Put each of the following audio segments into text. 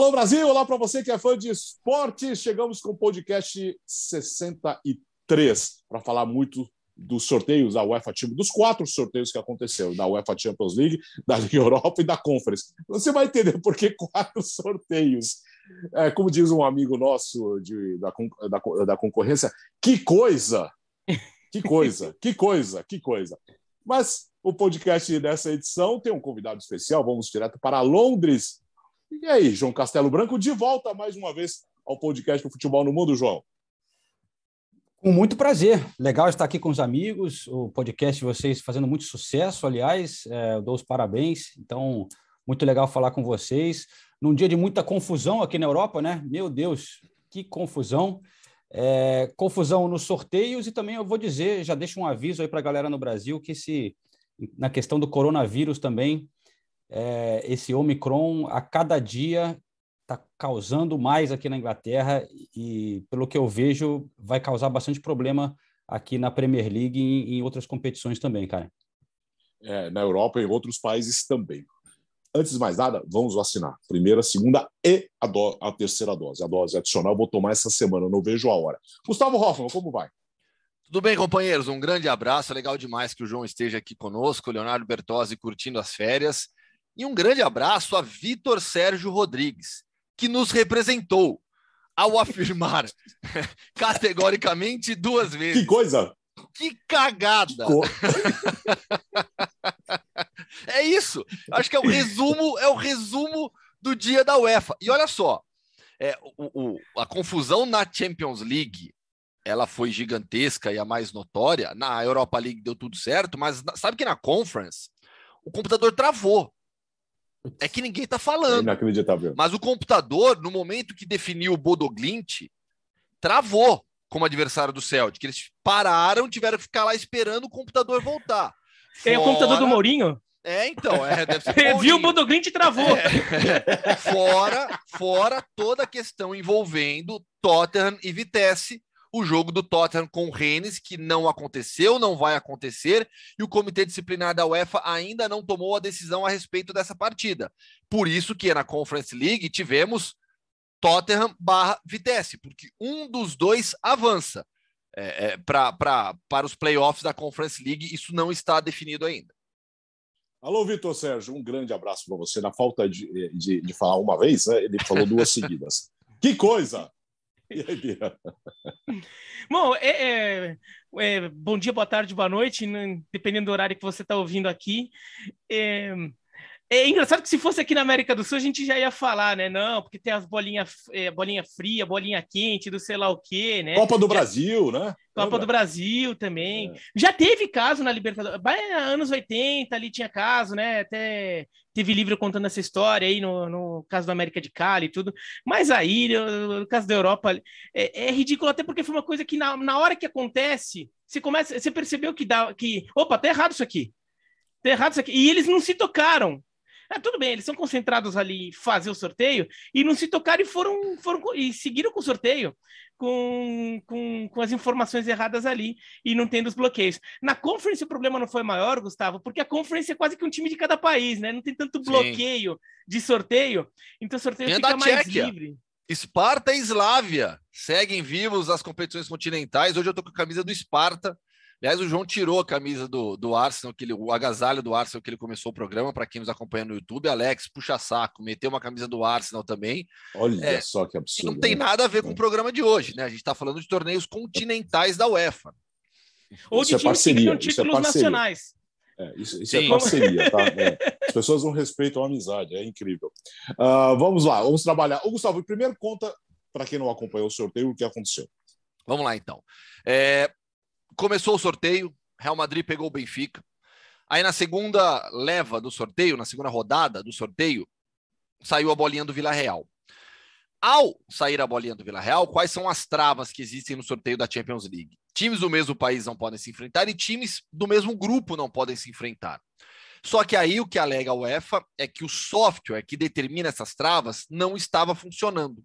Alô Brasil, olá para você que é fã de esporte. Chegamos com o podcast 63 para falar muito dos sorteios da UEFA Champions, dos quatro sorteios que aconteceu, da UEFA Champions League, da Liga Europa e da Conference. Você vai entender por que quatro sorteios. É, como diz um amigo nosso de, da, da, da concorrência, que coisa! Que coisa, que coisa, que coisa. Mas o podcast dessa edição tem um convidado especial. Vamos direto para Londres e aí, é João Castelo Branco, de volta mais uma vez ao podcast do Futebol no Mundo, João. Com muito prazer. Legal estar aqui com os amigos. O podcast de vocês fazendo muito sucesso, aliás. É, dou os parabéns. Então, muito legal falar com vocês. Num dia de muita confusão aqui na Europa, né? Meu Deus, que confusão. É, confusão nos sorteios e também eu vou dizer, já deixo um aviso aí para a galera no Brasil que se na questão do coronavírus também é, esse Omicron a cada dia está causando mais aqui na Inglaterra e, pelo que eu vejo, vai causar bastante problema aqui na Premier League e em outras competições também, cara. É, na Europa e em outros países também. Antes de mais nada, vamos vacinar. Primeira, segunda e a, do... a terceira dose. A dose adicional eu vou tomar essa semana, não vejo a hora. Gustavo Hoffman, como vai? Tudo bem, companheiros? Um grande abraço. Legal demais que o João esteja aqui conosco, Leonardo Bertozzi curtindo as férias. E um grande abraço a Vitor Sérgio Rodrigues, que nos representou ao afirmar categoricamente duas vezes. Que coisa! Que cagada! Co... é isso. Acho que é o resumo, é o resumo do dia da UEFA. E olha só, é, o, o, a confusão na Champions League ela foi gigantesca e a mais notória. Na Europa League deu tudo certo, mas sabe que na Conference o computador travou. É que ninguém tá é falando. É Mas o computador, no momento que definiu o Bodoglint, travou como adversário do Celtic. Eles pararam, tiveram que ficar lá esperando o computador voltar. Fora... É o computador do Mourinho? É, então, é, deve ser. Mourinho. Viu o Bodoglint e travou. É, é. Fora, fora toda a questão envolvendo Tottenham e Vitesse, o jogo do Tottenham com o Rennes, que não aconteceu, não vai acontecer, e o Comitê Disciplinar da UEFA ainda não tomou a decisão a respeito dessa partida. Por isso que na Conference League tivemos Tottenham barra Vitesse, porque um dos dois avança. É, é, pra, pra, para os playoffs da Conference League, isso não está definido ainda. Alô, Vitor Sérgio, um grande abraço para você. Na falta de, de, de falar uma vez, né, ele falou duas seguidas. que coisa! Bom, é, é, é, bom dia, boa tarde, boa noite, né, dependendo do horário que você está ouvindo aqui. É, é engraçado que se fosse aqui na América do Sul, a gente já ia falar, né? Não, porque tem as bolinhas é, bolinha fria, bolinha quente, do sei lá o quê, né? Copa do já... Brasil, né? Copa do Brasil também. É. Já teve caso na Libertadores. É anos 80 ali tinha caso, né? Até teve livro contando essa história aí no, no caso da América de Cali e tudo. Mas aí, no, no caso da Europa, é, é, ridículo até porque foi uma coisa que na, na hora que acontece, você começa, você percebeu que dá que, opa, tá errado isso aqui. Tá errado isso aqui. E eles não se tocaram. Ah, tudo bem, eles são concentrados ali em fazer o sorteio e não se tocaram e foram, foram e seguiram com o sorteio com, com, com as informações erradas ali e não tendo os bloqueios. Na Conference o problema não foi maior, Gustavo, porque a Conference é quase que um time de cada país, né? Não tem tanto bloqueio Sim. de sorteio, então o sorteio tem fica mais Tchequia. livre. Esparta e Eslávia seguem vivos as competições continentais. Hoje eu tô com a camisa do Esparta Aliás, o João tirou a camisa do, do Arsenal, que o agasalho do Arsenal que ele começou o programa, para quem nos acompanha no YouTube. Alex, puxa saco, meteu uma camisa do Arsenal também. Olha é, só que absurdo. Que não tem né? nada a ver com o é. programa de hoje, né? A gente está falando de torneios continentais da UEFA. Ou isso de é parceria, que isso é parceria. nacionais. É, isso, isso é parceria, tá? É, as pessoas não respeitam a amizade, é incrível. Uh, vamos lá, vamos trabalhar. Ô, Gustavo, primeiro conta, para quem não acompanhou o sorteio, o que aconteceu. Vamos lá, então. É, começou o sorteio, Real Madrid pegou o Benfica. Aí na segunda leva do sorteio, na segunda rodada do sorteio, saiu a bolinha do Vila Real. Ao sair a bolinha do Vila Real, quais são as travas que existem no sorteio da Champions League? Times do mesmo país não podem se enfrentar e times do mesmo grupo não podem se enfrentar. Só que aí o que alega a UEFA é que o software que determina essas travas não estava funcionando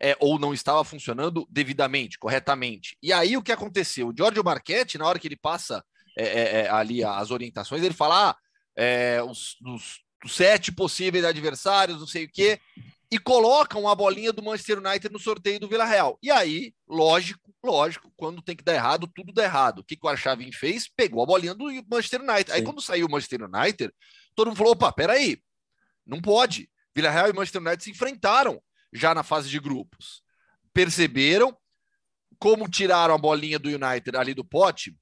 é, ou não estava funcionando devidamente, corretamente. E aí o que aconteceu? O Giorgio Marchetti, na hora que ele passa é, é, é ali as orientações, ele fala ah, é, os, os, os, sete possíveis adversários, não sei o quê, e colocam a bolinha do Manchester United no sorteio do Vila Real. E aí, lógico, lógico, quando tem que dar errado, tudo dá errado. O que, que o Arshavin fez? Pegou a bolinha do Manchester United. Aí quando saiu o Manchester United, todo mundo falou, opa, peraí, não pode. Vila Real e Manchester United se enfrentaram já na fase de grupos, perceberam como tiraram a bolinha do United ali do pote,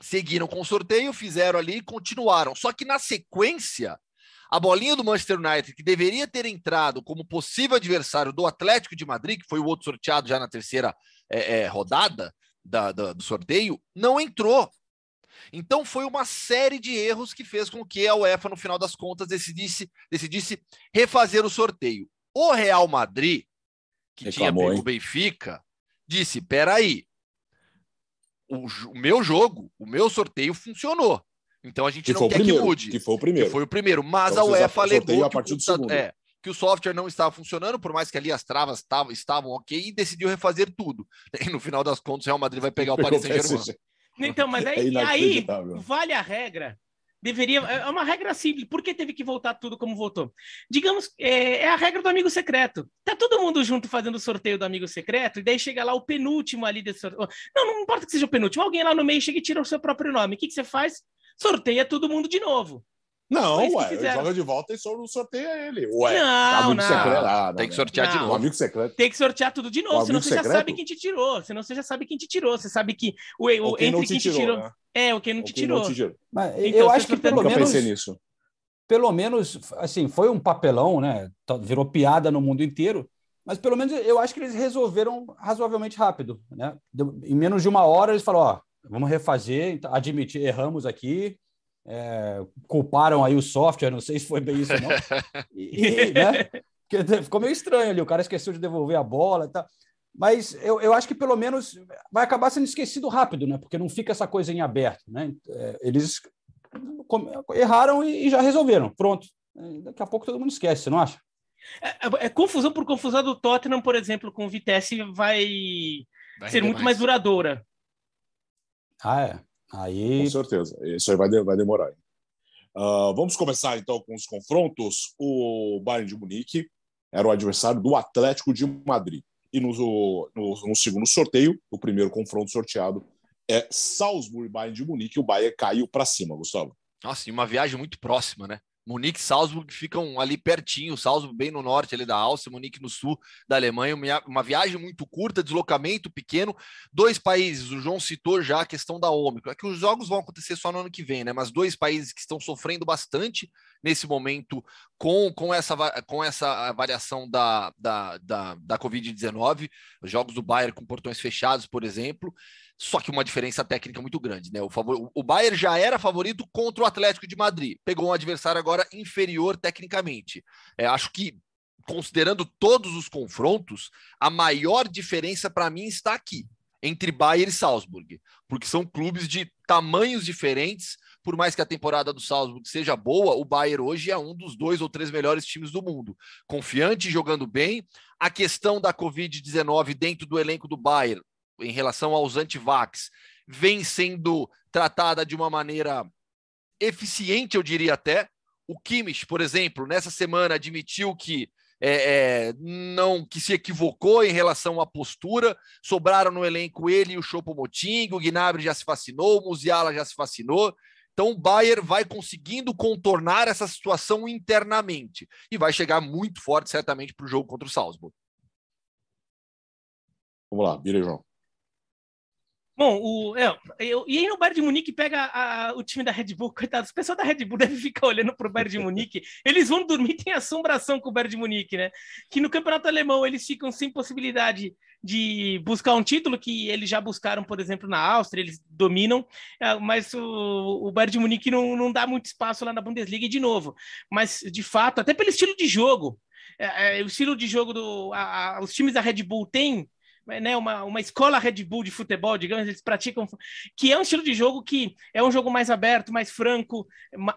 seguiram com o sorteio, fizeram ali e continuaram. Só que na sequência, a bolinha do Manchester United, que deveria ter entrado como possível adversário do Atlético de Madrid, que foi o outro sorteado já na terceira é, é, rodada da, da, do sorteio, não entrou. Então foi uma série de erros que fez com que a UEFA, no final das contas, decidisse, decidisse refazer o sorteio. O Real Madrid, que Reclamou, tinha pego o Benfica, disse: peraí, o, o meu jogo, o meu sorteio funcionou. Então a gente que não quer primeiro, que mude. Que foi o primeiro. Que foi o primeiro. Mas então, a UEFA alegou a partir que, o, é, que o software não estava funcionando, por mais que ali as travas tavam, estavam ok, e decidiu refazer tudo. E no final das contas, o Real Madrid vai pegar o Paris Saint-Germain. Então, mas aí, é aí vale a regra Deveria. É, é uma regra simples. Por que teve que voltar tudo como voltou? Digamos, é, é, a regra do amigo secreto. Tá todo mundo junto fazendo o sorteio do amigo secreto, e daí chega lá o penúltimo ali desse sorteio. Oh, não, não importa que seja o penúltimo. Alguém lá no meio chega e tira o seu próprio nome. O que, que você faz? Sorteia todo mundo de novo. Não, ué, joga de volta e só não sorteia ele. Ué, não, tá não. Secreto, ah, não. Tem que sortear não. de novo. amigo secreto. Tem que sortear tudo de novo, senão você secreto? já sabe quem te tirou. Senão você já sabe quem te tirou. Você sabe que o, o, o quem entre quem te tirou. Né? É, o quem não o te quem tirou. Não te Mas, então, eu acho que pelo menos... pensei nisso. Pelo menos, assim, foi um papelão, né? Tá, virou piada no mundo inteiro. Mas pelo menos eu acho que eles resolveram razoavelmente rápido, né? Em menos de uma hora eles falaram, ó, vamos refazer, então, admitir, erramos aqui, é, culparam aí o software, não sei se foi bem isso ou não. E, né? Ficou meio estranho ali, o cara esqueceu de devolver a bola e tal. Mas eu, eu acho que pelo menos vai acabar sendo esquecido rápido, né? Porque não fica essa coisa em aberto, né? É, eles erraram e já resolveram, pronto. Daqui a pouco todo mundo esquece, você não acha? É, é, é confusão por confusão do Tottenham, por exemplo, com o Vitesse vai, vai ser muito mais. mais duradoura. Ah, é. Aí... Com certeza. Isso aí vai, de, vai demorar. Uh, vamos começar então com os confrontos. O Bayern de Munique era o adversário do Atlético de Madrid. E no, no, no segundo sorteio, o primeiro confronto sorteado é Salzburg e Bayern de Munique. O Bayern caiu para cima, Gustavo. Nossa, e uma viagem muito próxima, né? Munique e Salzburg ficam ali pertinho, Salzburg bem no norte ali da Áustria, Munique no sul da Alemanha, uma viagem muito curta, deslocamento pequeno, dois países, o João citou já a questão da Ômicron, é que os jogos vão acontecer só no ano que vem, né, mas dois países que estão sofrendo bastante nesse momento com, com, essa, com essa variação da, da, da, da Covid-19, os jogos do Bayern com portões fechados, por exemplo, só que uma diferença técnica muito grande, né? O, favor... o Bayern já era favorito contra o Atlético de Madrid. Pegou um adversário agora inferior tecnicamente. É, acho que, considerando todos os confrontos, a maior diferença para mim está aqui, entre Bayern e Salzburg. Porque são clubes de tamanhos diferentes. Por mais que a temporada do Salzburg seja boa, o Bayern hoje é um dos dois ou três melhores times do mundo. Confiante, jogando bem. A questão da Covid-19 dentro do elenco do Bayern em relação aos antivax vem sendo tratada de uma maneira eficiente, eu diria até. O Kimmich, por exemplo, nessa semana admitiu que é, é, não que se equivocou em relação à postura. Sobraram no elenco ele e o Chopo Moting, o Gnabry já se vacinou, o Musiala já se vacinou. Então o Bayern vai conseguindo contornar essa situação internamente e vai chegar muito forte, certamente, para o jogo contra o Salzburg. Vamos lá, Birejão. Bom, o, é, eu, e aí no Bayern de Munique pega a, o time da Red Bull, coitados, o pessoal da Red Bull deve ficar olhando pro Bayern de Munique, eles vão dormir tem assombração com o Bayern de Munique, né? Que no campeonato alemão eles ficam sem possibilidade de buscar um título que eles já buscaram, por exemplo, na Áustria, eles dominam, é, mas o, o Bayern de Munique não, não dá muito espaço lá na Bundesliga de novo. Mas, de fato, até pelo estilo de jogo, é, é, o estilo de jogo do. A, a, os times da Red Bull têm é, né, uma, uma escola Red Bull de futebol, digamos, eles praticam, que é um estilo de jogo que é um jogo mais aberto, mais franco,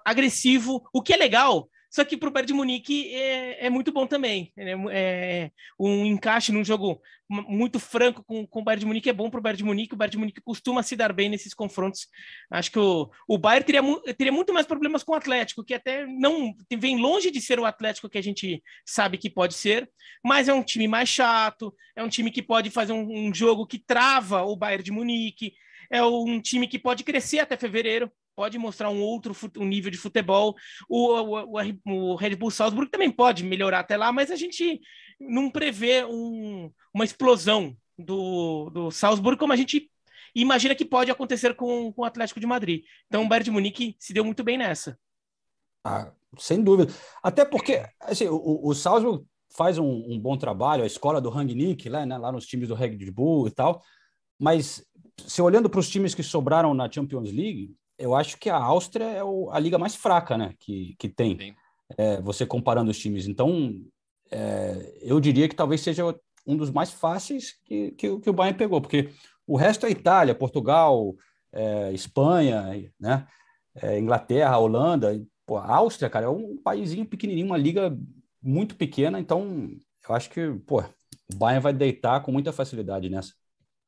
agressivo, o que é legal, só que para o Bayern de Munique é, é, muito bom também. É, é, é, um encaixe num jogo muito franco com, com o Bayern de Munique é bom para o Bayern de Munique. O Bayern de Munique costuma se dar bem nesses confrontos. Acho que o, o Bayern teria, teria muito mais problemas com o Atlético, que até não vem longe de ser o Atlético que a gente sabe que pode ser, mas é um time mais chato, é um time que pode fazer um, um jogo que trava o Bayern de Munique, é um time que pode crescer até fevereiro pode mostrar um outro um nível de futebol. O, o, o, o, Red Bull Salzburg também pode melhorar até lá, mas a gente não prevê um, uma explosão do, do Salzburg como a gente imagina que pode acontecer com, com o Atlético de Madrid. Então, o Bayern de Munique se deu muito bem nessa. Ah, sem dúvida. Até porque assim, o, o Salzburg faz um, um, bom trabalho, a escola do Rangnick, lá, né, lá nos times do Red Bull e tal, mas se olhando para os times que sobraram na Champions League, eu acho que a Áustria é o, a liga mais fraca, né? Que, que tem. É, você comparando os times. Então, é, eu diria que talvez seja um dos mais fáceis que, que, que o Bayern pegou, porque o resto é Itália, Portugal, é, Espanha, né? É, Inglaterra, Holanda. Pô, a Áustria, cara, é um paísinho pequenininho, uma liga muito pequena. Então, eu acho que, pô, o Bayern vai deitar com muita facilidade nessa.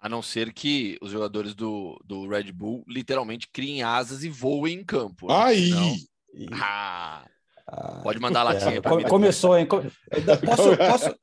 A não ser que os jogadores do, do Red Bull literalmente criem asas e voem em campo. Né? Aí! Ah, ah, pode mandar a latinha é, mim, Começou, hein? Posso, então, é. posso,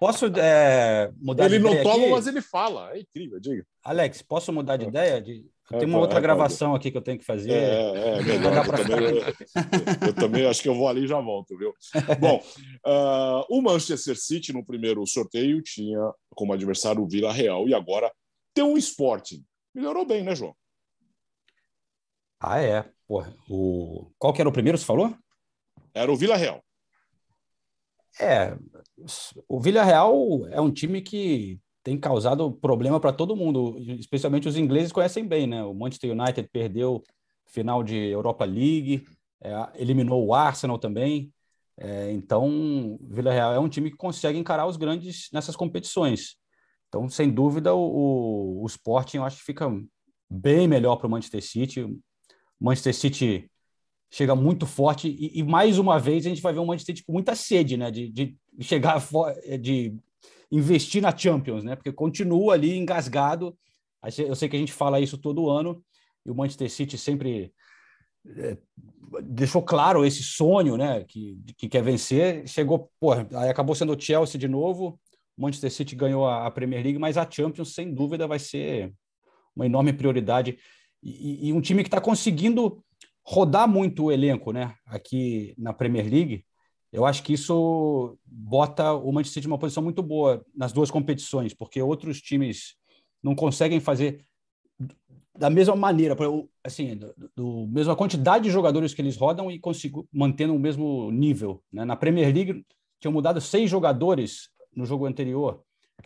posso é, mudar ele de ideia? Ele não toma, aqui? mas ele fala. É incrível, diga. Alex, posso mudar de é. ideia? De... Tem uma é, outra gravação aqui que eu tenho que fazer. É, é, melhor. Eu também, eu, eu, também, acho que eu vou ali e já volto, viu? Bom, uh, o Manchester City no primeiro sorteio tinha como adversário o Vila Real e agora tem um Sporting. Melhorou bem, né, João? Ah, é. Porra, o... Qual que era o primeiro, você falou? Era o Vila Real. É, o Vila Real é um time que tem causado problema para todo mundo, especialmente os ingleses conhecem bem, né? O Manchester United perdeu final de Europa League, é, eliminou o Arsenal também, é, então, Vila Real é um time que consegue encarar os grandes nessas competições. Então, sem dúvida, o, o, o Sporting eu acho que fica bem melhor para o Manchester City. O Manchester City chega muito forte e, e, mais uma vez a gente vai ver um Manchester City com muita sede, né, de, de chegar de investir na Champions, né, porque continua ali engasgado. Eu sei que a gente fala isso todo ano e o Manchester City sempre é, deixou claro esse sonho, né, que, que quer vencer, chegou, pô aí acabou sendo o Chelsea de novo, o Manchester City ganhou a, Premier League, mas a Champions, sem dúvida, vai ser uma enorme prioridade, e, e um time que está conseguindo rodar muito o elenco, né, aqui na Premier League, eu acho que isso bota o Manchester City numa posição muito boa nas duas competições, porque outros times não conseguem fazer da mesma maneira, assim, do, do, mesma quantidade de jogadores que eles rodam e consigo mantendo o mesmo nível. Né? Na Premier League tinham mudado seis jogadores no jogo anterior.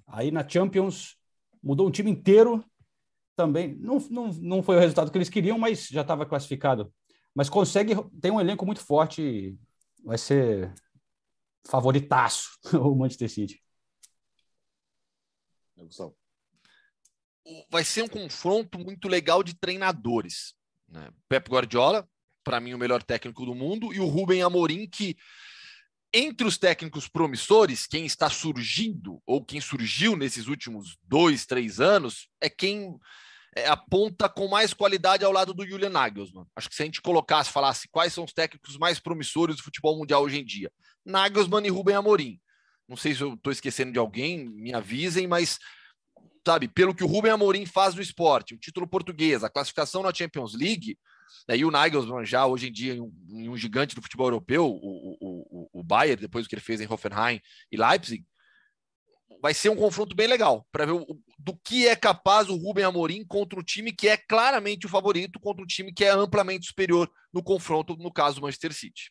Aí na Champions mudou um time inteiro também. Não, não, não foi o resultado que eles queriam, mas já estava classificado. Mas consegue, tem um elenco muito forte, vai ser favoritaço o Manchester City. É, Gustavo vai ser um confronto muito legal de treinadores. Né? Pep Guardiola, para mim, o melhor técnico do mundo, e o Rubem Amorim, que entre os técnicos promissores, quem está surgindo, ou quem surgiu nesses últimos dois, três anos, é quem é, aponta com mais qualidade ao lado do Julian Nagelsmann. Acho que se a gente colocasse, falasse quais são os técnicos mais promissores do futebol mundial hoje em dia, Nagelsmann e Rubem Amorim. Não sei se eu estou esquecendo de alguém, me avisem, mas sabe, pelo que o Rubem Amorim faz no esporte, o título português, a classificação na Champions League, né, e o Nagelsmann já hoje em dia um, um gigante do futebol europeu, o, o, o, o Bayern, depois do que ele fez em Hoffenheim e Leipzig, vai ser um confronto bem legal para ver o, do que é capaz o Rubem Amorim contra um time que é claramente o favorito, contra um time que é amplamente superior no confronto, no caso, Manchester City.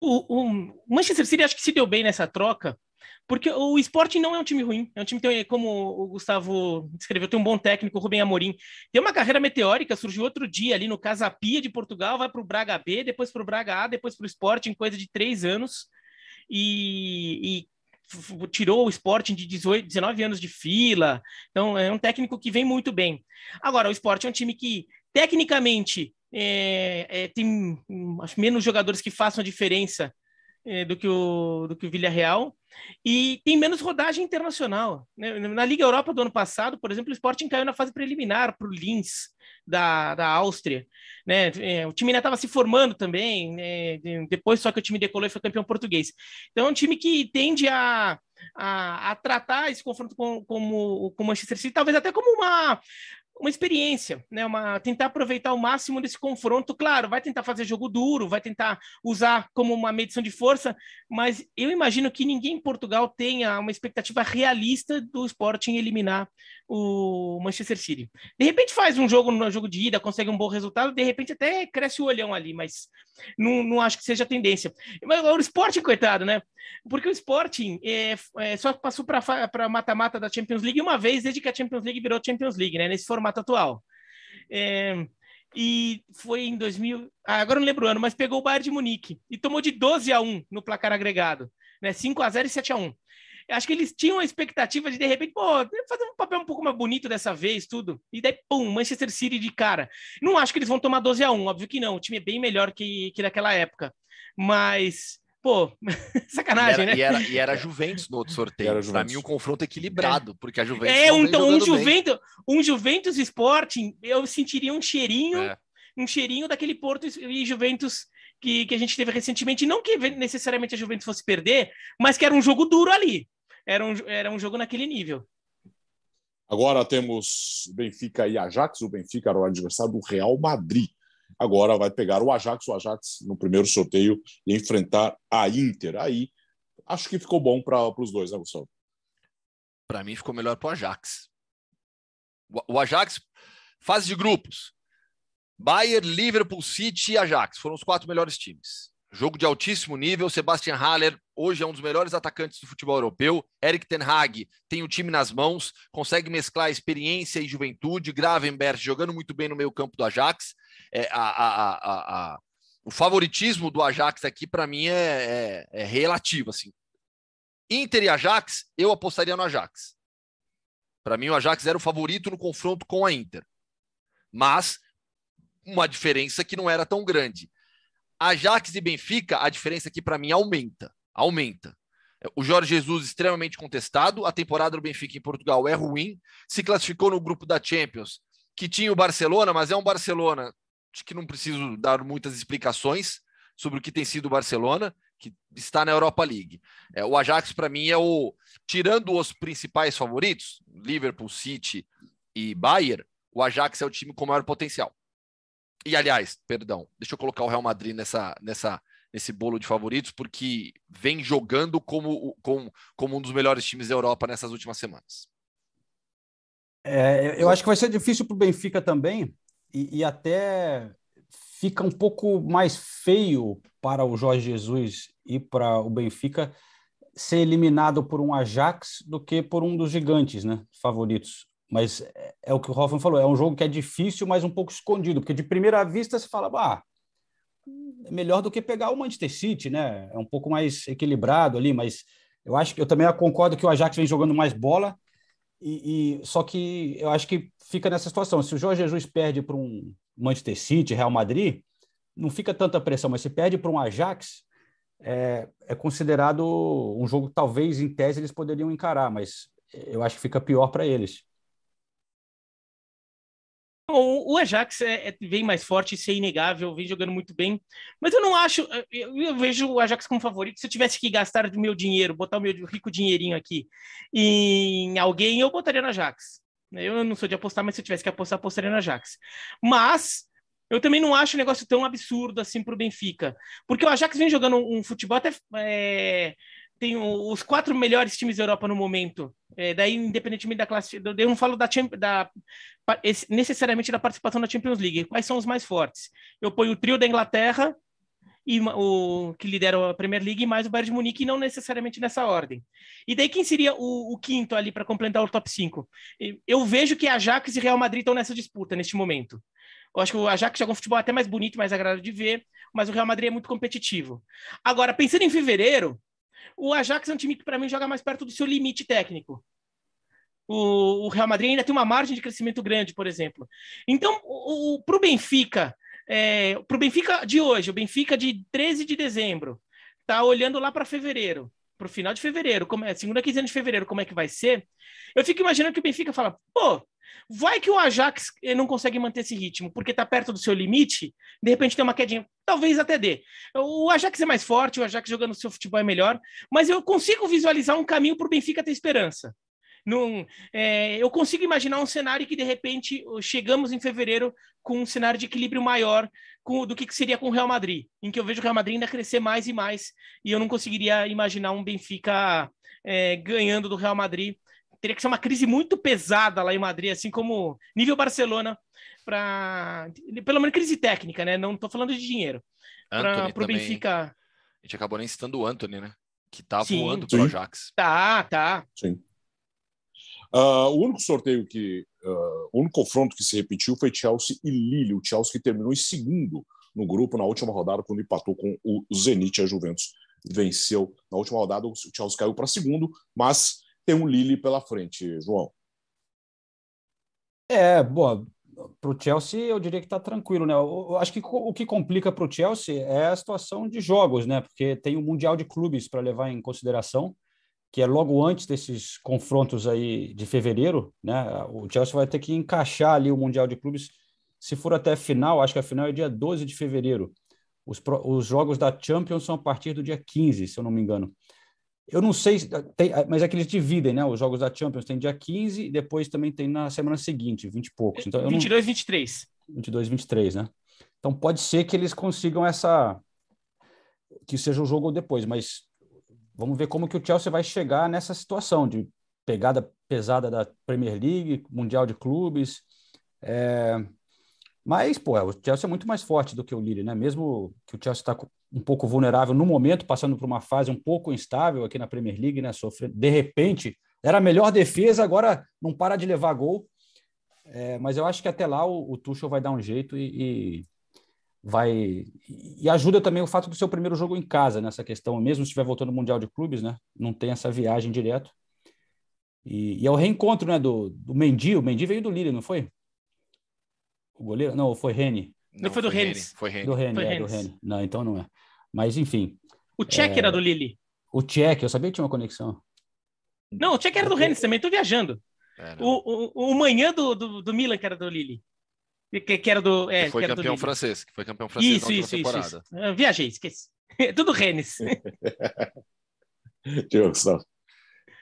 O, o, Manchester City acho que se deu bem nessa troca, porque o esporte não é um time ruim. É um time que tem, como o Gustavo descreveu, tem um bom técnico, Rubem Amorim. Tem uma carreira meteórica, surgiu outro dia ali no Casapia de Portugal, vai para o Braga B, depois para o Braga A, depois para o esporte em coisa de três anos. E, e tirou o esporte de 18, 19 anos de fila. Então, é um técnico que vem muito bem. Agora, o esporte é um time que, tecnicamente, é, é, tem hum, acho, menos jogadores que façam a diferença é, do que o, do que o Villarreal e tem menos rodagem internacional. Né? Na Liga Europa do ano passado, por exemplo, o Sporting caiu na fase preliminar para o Linz, da, da Áustria. Né? É, o time ainda estava se formando também, né? depois só que o time decolou e foi campeão português. Então é um time que tende a, a, a tratar esse confronto com, como, com o Manchester City, talvez até como uma, uma experiência, né? Uma tentar aproveitar o máximo desse confronto. Claro, vai tentar fazer jogo duro, vai tentar usar como uma medição de força, mas eu imagino que ninguém em Portugal tenha uma expectativa realista do Sporting eliminar o Manchester City. De repente faz um jogo no jogo de ida, consegue um bom resultado, de repente até cresce o olhão ali, mas não, não acho que seja a tendência. Mas o Sporting, coitado, né? Porque o Sporting é, é, só passou para mata-mata da Champions League uma vez desde que a Champions League virou Champions League, né? Nesse formato formato atual. É, e foi em 2000, ah, agora não lembro o ano, mas pegou o Bayern de Munique e tomou de 12 a 1 no placar agregado, né? 5 a 0 e 7 a 1. acho que eles tinham a expectativa de de repente, pô, fazer um papel um pouco mais bonito dessa vez, tudo. E daí, pum, Manchester City de cara. Não acho que eles vão tomar 12 a 1, óbvio que não, o time é bem melhor que que daquela época. Mas pô, sacanagem, e era, né? E era, e era Juventus no outro sorteio. Era Pra mim, um confronto equilibrado, é. porque a Juventus. É, então um Juventus, bem. um Juventus Sporting, eu sentiria um cheirinho, é. um cheirinho daquele Porto e Juventus que, que a gente teve recentemente. Não que necessariamente a Juventus fosse perder, mas que era um jogo duro ali. Era um, era um jogo naquele nível. Agora temos Benfica e Ajax. O Benfica era o adversário do Real Madrid agora vai pegar o Ajax, o Ajax no primeiro sorteio e enfrentar a Inter. Aí acho que ficou bom para os dois, né, Gustavo? Para mim ficou melhor para o Ajax. O Ajax, fase de grupos. Bayern, Liverpool, City e Ajax foram os quatro melhores times. Jogo de altíssimo nível. Sebastian Haller hoje é um dos melhores atacantes do futebol europeu. Eric Ten Hag tem o time nas mãos, consegue mesclar experiência e juventude. Gravenberg jogando muito bem no meio campo do Ajax é, a, a, a, o favoritismo do Ajax aqui, para mim, é, é, é relativo. Assim. Inter e Ajax, eu apostaria no Ajax. Para mim, o Ajax era o favorito no confronto com a Inter. Mas uma diferença que não era tão grande. Ajax e Benfica, a diferença aqui para mim aumenta, aumenta. É, o Jorge Jesus extremamente contestado, a temporada do Benfica em Portugal é ruim, se classificou no grupo da Champions, que tinha o Barcelona, mas é um Barcelona acho que não preciso dar muitas explicações sobre o que tem sido o Barcelona, que está na Europa League. É, o Ajax, para mim, é o. Tirando os principais favoritos, Liverpool, City e Bayern, o Ajax é o time com maior potencial. E, aliás, perdão, deixa eu colocar o Real Madrid nessa, nessa, nesse bolo de favoritos, porque vem jogando como, como, como um dos melhores times da Europa nessas últimas semanas. É, eu acho que vai ser difícil para o Benfica também, e, e até fica um pouco mais feio para o Jorge Jesus e para o Benfica ser eliminado por um Ajax do que por um dos gigantes, né, favoritos. Mas é, é o que o Hoffman falou, é um jogo que é difícil, mas um pouco escondido, porque de primeira vista você fala, ah, é melhor do que pegar o Manchester City, né? É um pouco mais equilibrado ali, mas eu acho que eu também concordo que o Ajax vem jogando mais bola, e, e, só que eu acho que fica nessa situação. Se o Jorge Jesus perde para um Manchester City, Real Madrid, não fica tanta pressão, mas se perde para um Ajax, é, é, considerado um jogo que talvez em tese eles poderiam encarar, mas eu acho que fica pior para eles o Ajax é, é, vem mais forte, isso é inegável, vem jogando muito bem. Mas eu não acho. Eu, eu, vejo o Ajax como favorito. Se eu tivesse que gastar o meu dinheiro, botar o meu rico dinheirinho aqui em alguém, eu botaria no Ajax. Eu não sou de apostar, mas se eu tivesse que apostar, apostaria no Ajax. Mas eu também não acho o negócio tão absurdo assim para o Benfica. Porque o Ajax vem jogando um futebol até. É tem os quatro melhores times da Europa no momento. É, daí, independentemente da classe, eu não falo da, da, necessariamente da participação da Champions League. Quais são os mais fortes? Eu ponho o trio da Inglaterra e o que lidera a Premier League mais o Bayern de Munique, e não necessariamente nessa ordem. E daí quem seria o, o quinto ali para completar o top 5? Eu vejo que Ajax e Real Madrid estão nessa disputa neste momento. Eu acho que o Ajax joga um futebol até mais bonito, mais agradável de ver, mas o Real Madrid é muito competitivo. Agora, pensando em fevereiro, o Ajax é um time que, para mim, joga mais perto do seu limite técnico. O, o, Real Madrid ainda tem uma margem de crescimento grande, por exemplo. Então, para o Benfica, é, para o Benfica de hoje, o Benfica de 13 de dezembro, tá olhando lá para fevereiro, para o final de fevereiro, como é, segunda quinzena de fevereiro, como é que vai ser? Eu fico imaginando que o Benfica fala, pô, Vai que o Ajax não consegue manter esse ritmo, porque está perto do seu limite, de repente tem uma quedinha, talvez até dê. O Ajax é mais forte, o Ajax jogando seu futebol é melhor, mas eu consigo visualizar um caminho para o Benfica ter esperança. Num, é, eu consigo imaginar um cenário que, de repente, chegamos em fevereiro com um cenário de equilíbrio maior com, do que, que seria com o Real Madrid, em que eu vejo o Real Madrid ainda crescer mais e mais, e eu não conseguiria imaginar um Benfica é, ganhando do Real Madrid teria que ser uma crise muito pesada lá em Madrid, assim como nível Barcelona, para pelo menos crise técnica, né? Não estou falando de dinheiro. Para o Benfica. A gente acabou nem citando o Anthony, né? Que tá sim, voando pro Ajax. Tá, tá. Sim. Uh, o único sorteio que. Uh, o único confronto que se repetiu foi Chelsea e Lille. O Chelsea que terminou em segundo no grupo na última rodada, quando empatou com o Zenit. A Juventus venceu na última rodada. O Chelsea caiu para segundo, mas tem um Lille pela frente, João. É, boa. Para o Chelsea, eu diria que está tranquilo, né? Eu acho que o que complica para o Chelsea é a situação de jogos, né? Porque tem o Mundial de Clubes para levar em consideração, que é logo antes desses confrontos aí de fevereiro, né? O Chelsea vai ter que encaixar ali o Mundial de Clubes, se for até final, acho que a final é dia 12 de fevereiro. Os, os jogos da Champions são a partir do dia 15, se eu não me engano. Eu não sei, tem, mas é que eles dividem, né? Os jogos da Champions tem dia 15 e depois também tem na semana seguinte, 20 e poucos. Então, 22 não... 23. 22 23, né? Então pode ser que eles consigam essa... Que seja o jogo depois, mas vamos ver como que o Chelsea vai chegar nessa situação de pegada pesada da Premier League, Mundial de Clubes. É... Mas, pô, é, o Chelsea é muito mais forte do que o Lille, né? Mesmo que o Chelsea está um pouco vulnerável no momento, passando por uma fase um pouco instável aqui na Premier League, né? Sofrendo, de repente, era a melhor defesa, agora não para de levar gol. É, mas eu acho que até lá o, o Tuchel vai dar um jeito e, e vai e ajuda também o fato do seu primeiro jogo em casa nessa questão, mesmo se estiver voltando ao mundial de clubes, né? Não tem essa viagem direto. E, e é o reencontro, né, do, do Mendy, o Mendy veio do Lille, não foi? o goleiro? Não, foi Rene. Não, foi, do Rene. Foi Rene. Do Rene, é, do Rene. Não, então não é. Mas, enfim. O Tchek é... era do Lili O Tchek, eu sabia que tinha uma conexão. Não, o Tchek era do Rene também, tô viajando. Né? o, o, o manhã do, do, do Milan, que era do Lille. Que, que, era do. É, que foi que campeão francês, que foi campeão francês isso, na isso, temporada. Isso, isso. Ah, eu viajei, esqueci. É tudo Rennes. Diogo,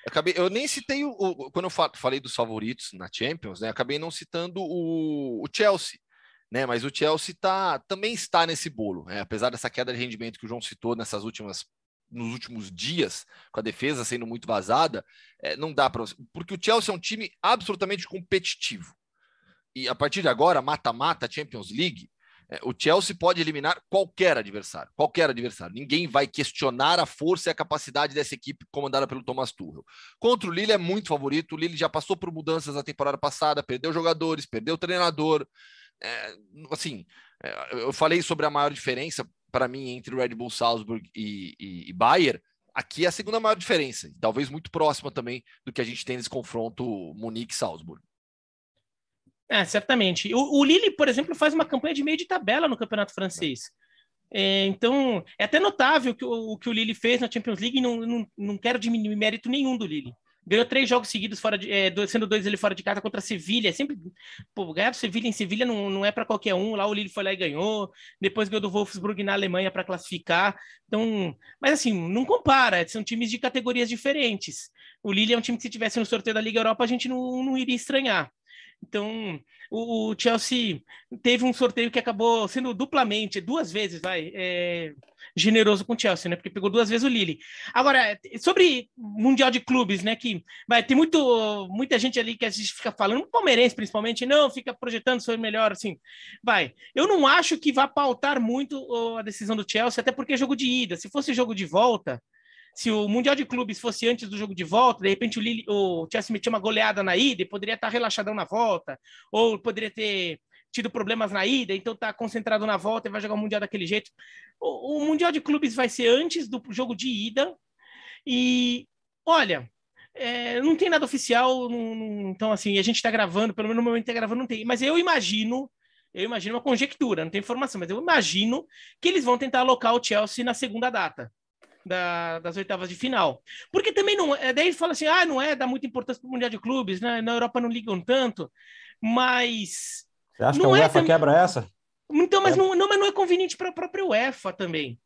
Acabei, eu nem citei o, o, quando eu falei dos favoritos na Champions, né? Acabei não citando o, o Chelsea, né? Mas o Chelsea tá, também está nesse bolo, né? apesar dessa queda de rendimento que o João citou nessas últimas nos últimos dias, com a defesa sendo muito vazada, é, não dá para porque o Chelsea é um time absolutamente competitivo. E a partir de agora, mata-mata, Champions League, é, o Chelsea pode eliminar qualquer adversário, qualquer adversário. Ninguém vai questionar a força e a capacidade dessa equipe comandada pelo Thomas Tuchel. Contra o Lille é muito favorito. O Lille já passou por mudanças na temporada passada, perdeu jogadores, perdeu treinador. É, assim, é, eu falei sobre a maior diferença para mim entre o Red Bull Salzburg e, e, e Bayern. Aqui é a segunda maior diferença, talvez muito próxima também do que a gente tem nesse confronto Munique-Salzburg. É, certamente. O, o Lille, por exemplo, faz uma campanha de meio de tabela no campeonato francês. É, então, é até notável que o, o, que o Lille fez na Champions League, não, não, não quero diminuir mérito nenhum do Lille. Ganhou três jogos seguidos, fora de, é, sendo dois ele fora de casa contra a Sevilha. É sempre, pô, ganhar Sevilha em Sevilha não, não é para qualquer um. Lá o Lille foi lá e ganhou. Depois ganhou do Wolfsburg na Alemanha para classificar. Então, mas assim, não compara. São times de categorias diferentes. O Lille é um time que se tivesse no sorteio da Liga Europa, a gente não, não iria estranhar. Então, o, Chelsea teve um sorteio que acabou sendo duplamente, duas vezes, vai, é, generoso com o Chelsea, né? Porque pegou duas vezes o Lille. Agora, sobre Mundial de Clubes, né? Que vai ter muito, muita gente ali que a gente fica falando, palmeirense principalmente, não, fica projetando ser melhor, assim. Vai. Eu não acho que vá pautar muito a decisão do Chelsea, até porque é jogo de ida. Se fosse jogo de volta, se o Mundial de Clubes fosse antes do jogo de volta, de repente o, Lille, o Chelsea metia uma goleada na ida e poderia estar tá relaxadão na volta, ou poderia ter tido problemas na ida, então está concentrado na volta e vai jogar o Mundial daquele jeito. O, o, Mundial de Clubes vai ser antes do jogo de ida, e olha. É, não tem nada oficial, não, não, então assim, a gente está gravando, pelo menos no momento que está gravando, não tem. Mas eu imagino eu imagino uma conjectura, não tem informação, mas eu imagino que eles vão tentar alocar o Chelsea na segunda data da, das oitavas de final. Porque também não é. é daí fala assim: ah, não é, dá muita importância para o Mundial de Clubes, né? na Europa não ligam tanto, mas. Você acha que a é UEFA é também... quebra essa? Então, mas, é. não, não, mas não é conveniente para a própria UEFA também.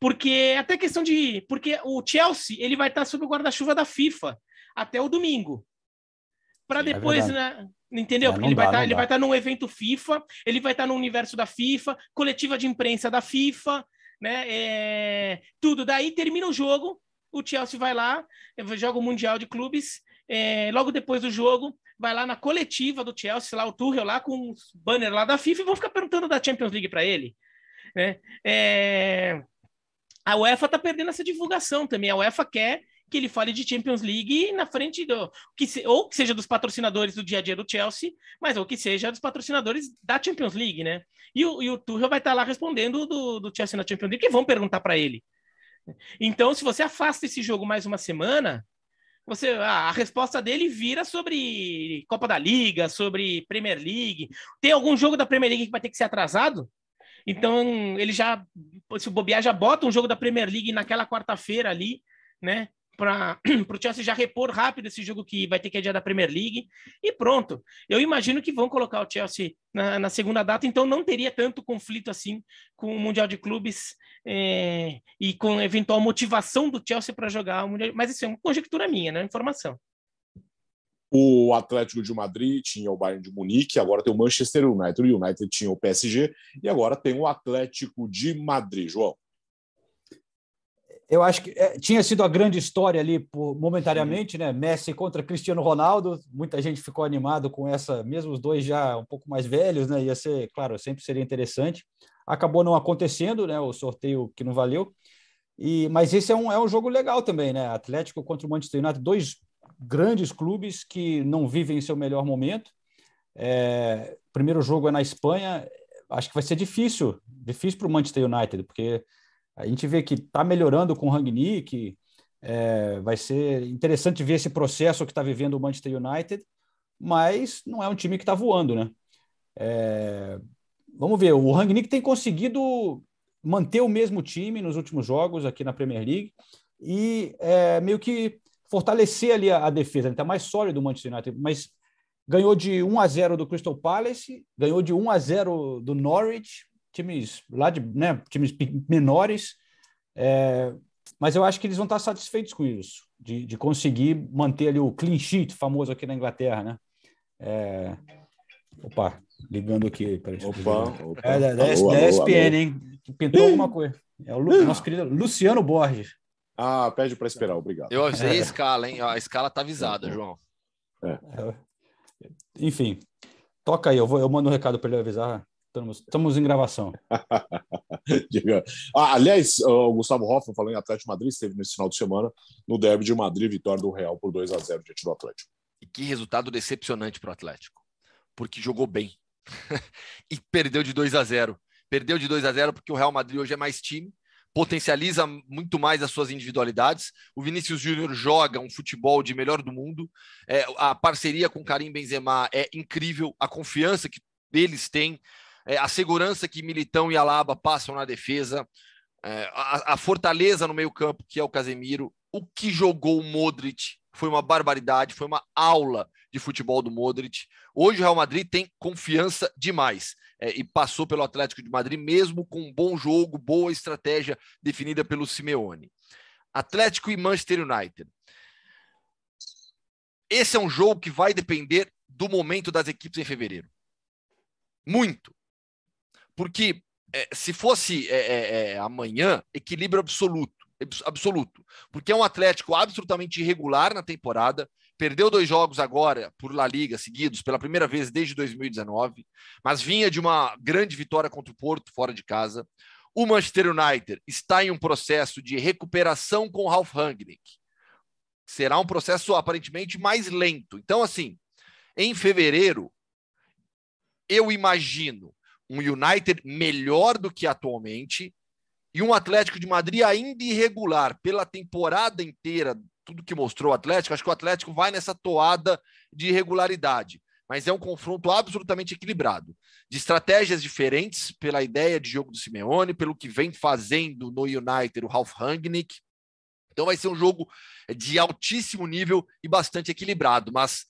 Porque até questão de. Porque o Chelsea ele vai estar sob o guarda-chuva da FIFA até o domingo. Para é depois, é né? Entendeu? É, Porque tá, ele, dá, vai tá, ele vai estar num evento FIFA, ele vai estar tá no universo da FIFA, coletiva de imprensa da FIFA, né? É, tudo. Daí termina o jogo, o Chelsea vai lá, joga o Mundial de Clubes, é, logo depois do jogo, vai lá na coletiva do Chelsea, lá o Tuchel, lá com os banner lá da FIFA e vão ficar perguntando da Champions League para ele, né? É, a UEFA tá perdendo essa divulgação também. A UEFA quer que ele fale de Champions League na frente do. Que se, ou que seja dos patrocinadores do dia a dia do Chelsea, mas ou que seja dos patrocinadores da Champions League, né? E o, e o Tuchel vai estar tá lá respondendo do, do Chelsea na Champions League, que vão perguntar para ele. Então, se você afasta esse jogo mais uma semana, você a, a, resposta dele vira sobre Copa da Liga, sobre Premier League. Tem algum jogo da Premier League que vai ter que ser atrasado? Então, ele já, se o bobear, já bota um jogo da Premier League naquela quarta-feira ali, né? para o Chelsea já repor rápido esse jogo que vai ter que adiar da Premier League e pronto. Eu imagino que vão colocar o Chelsea na, na segunda data, então não teria tanto conflito assim com o Mundial de Clubes é, e com eventual motivação do Chelsea para jogar o Mundial. Mas isso é uma conjectura minha, né? Informação. O Atlético de Madrid tinha o Bayern de Munique, agora tem o Manchester United, o United tinha o PSG e agora tem o Atlético de Madrid, João eu acho que é, tinha sido a grande história ali por, momentariamente, Sim. né? Messi contra Cristiano Ronaldo. Muita gente ficou animado com essa, mesmo os dois já um pouco mais velhos, né? Ia ser, claro, sempre seria interessante. Acabou não acontecendo, né? O sorteio que não valeu. E, mas esse é um, é um jogo legal também, né? Atlético contra o Manchester United, dois grandes clubes que não vivem seu melhor momento. É, primeiro jogo é na Espanha. Acho que vai ser difícil, difícil para o Manchester United, porque a gente vê que está melhorando com o Rangnick, é, vai ser interessante ver esse processo que está vivendo o Manchester United, mas não é um time que está voando, né? É, vamos ver, o Rangnick tem conseguido manter o mesmo time nos últimos jogos aqui na Premier League e é, meio que fortalecer ali a, a defesa. Ele está mais sólido o Manchester United, mas ganhou de 1 a 0 do Crystal Palace, ganhou de 1 a 0 do Norwich, times lá de, né, times menores, é, mas eu acho que eles vão estar satisfeitos com isso, de, de conseguir manter ali o clean sheet famoso aqui na Inglaterra, né? É, opa, ligando aqui. para opa, opa. É, da, da, alô, da alô, alô. hein? Pintou alguma coisa. É o Lu, nosso querido Luciano Borges. Ah, pede para esperar, obrigado. Eu avisei a escala, hein? A escala tá avisada, é, é. João. É. é. Enfim, toca aí, eu, vou, eu mando um recado para ele avisar Estamos, estamos em gravação. ah, aliás, o Gustavo Hoffman falou em Atlético Madrid, esteve nesse final de semana no derby de Madrid, vitória do Real por 2 a 0 diante do Atlético. E que resultado decepcionante para o Atlético, porque jogou bem e perdeu de 2 a 0. Perdeu de 2 a 0 porque o Real Madrid hoje é mais time, potencializa muito mais as suas individualidades. O Vinícius Júnior joga um futebol de melhor do mundo. É, a parceria com Karim Benzema é incrível, a confiança que eles têm, é, a segurança que Militão e Alaba passam na defesa, é, a, a, fortaleza no meio-campo, que é o Casemiro, o que jogou o Modric foi uma barbaridade, foi uma aula de futebol do Modric. Hoje o Real Madrid tem confiança demais é, e passou pelo Atlético de Madrid, mesmo com um bom jogo, boa estratégia definida pelo Simeone. Atlético e Manchester United. Esse é um jogo que vai depender do momento das equipes em fevereiro. Muito. Porque é, se fosse é, é, amanhã, equilíbrio absoluto absoluto, porque é um Atlético absolutamente irregular na temporada, perdeu dois jogos agora por La Liga seguidos pela primeira vez desde 2019, mas vinha de uma grande vitória contra o Porto fora de casa. O Manchester United está em um processo de recuperação com o Ralf Rangnick. Será um processo aparentemente mais lento. Então assim, em fevereiro eu imagino um United melhor do que atualmente e um Atlético de Madrid ainda irregular pela temporada inteira, tudo que mostrou o Atlético, acho que o Atlético vai nessa toada de irregularidade. Mas é um confronto absolutamente equilibrado, de estratégias diferentes, pela ideia de jogo do Simeone, pelo que vem fazendo no United o Ralf Rangnick. Então vai ser um jogo de altíssimo nível e bastante equilibrado, mas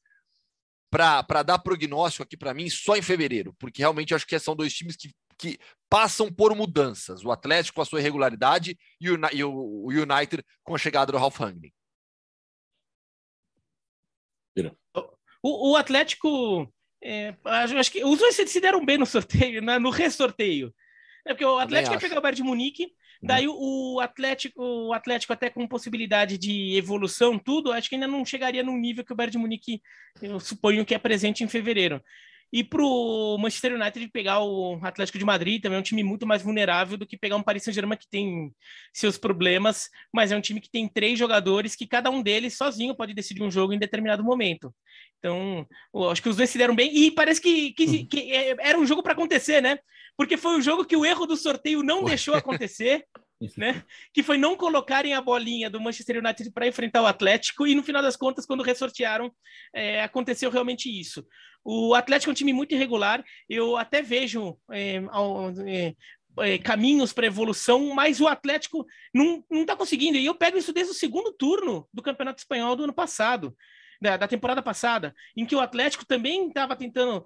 para dar prognóstico aqui para mim só em fevereiro, porque realmente acho que são dois times que, que passam por mudanças. O Atlético com a sua irregularidade e o, e o United com a chegada do Ralf Hangling. O, o, Atlético, é, acho, que os dois se deram bem no sorteio, né, no ressorteio. É porque o Atlético ia pegar o Bayern de Munique né? Daí o Atlético, o Atlético até com possibilidade de evolução, tudo, acho que ainda não chegaria no nível que o Bayern de Munique, eu suponho que é presente em fevereiro e para o Manchester United pegar o Atlético de Madrid, também é um time muito mais vulnerável do que pegar um Paris Saint-Germain que tem seus problemas, mas é um time que tem três jogadores que cada um deles sozinho pode decidir um jogo em determinado momento. Então, acho que os dois se deram bem e parece que, que, uhum. que é, era um jogo para acontecer, né? Porque foi um jogo que o erro do sorteio não Ué. deixou acontecer. né? Que foi não colocarem a bolinha do Manchester United para enfrentar o Atlético e no final das contas, quando ressortearam, é, aconteceu realmente isso. O Atlético é um time muito irregular. Eu até vejo é, ao, é, é caminhos para evolução, mas o Atlético não está conseguindo. E eu pego isso desde o segundo turno do Campeonato Espanhol do ano passado da, da temporada passada, em que o Atlético também estava tentando.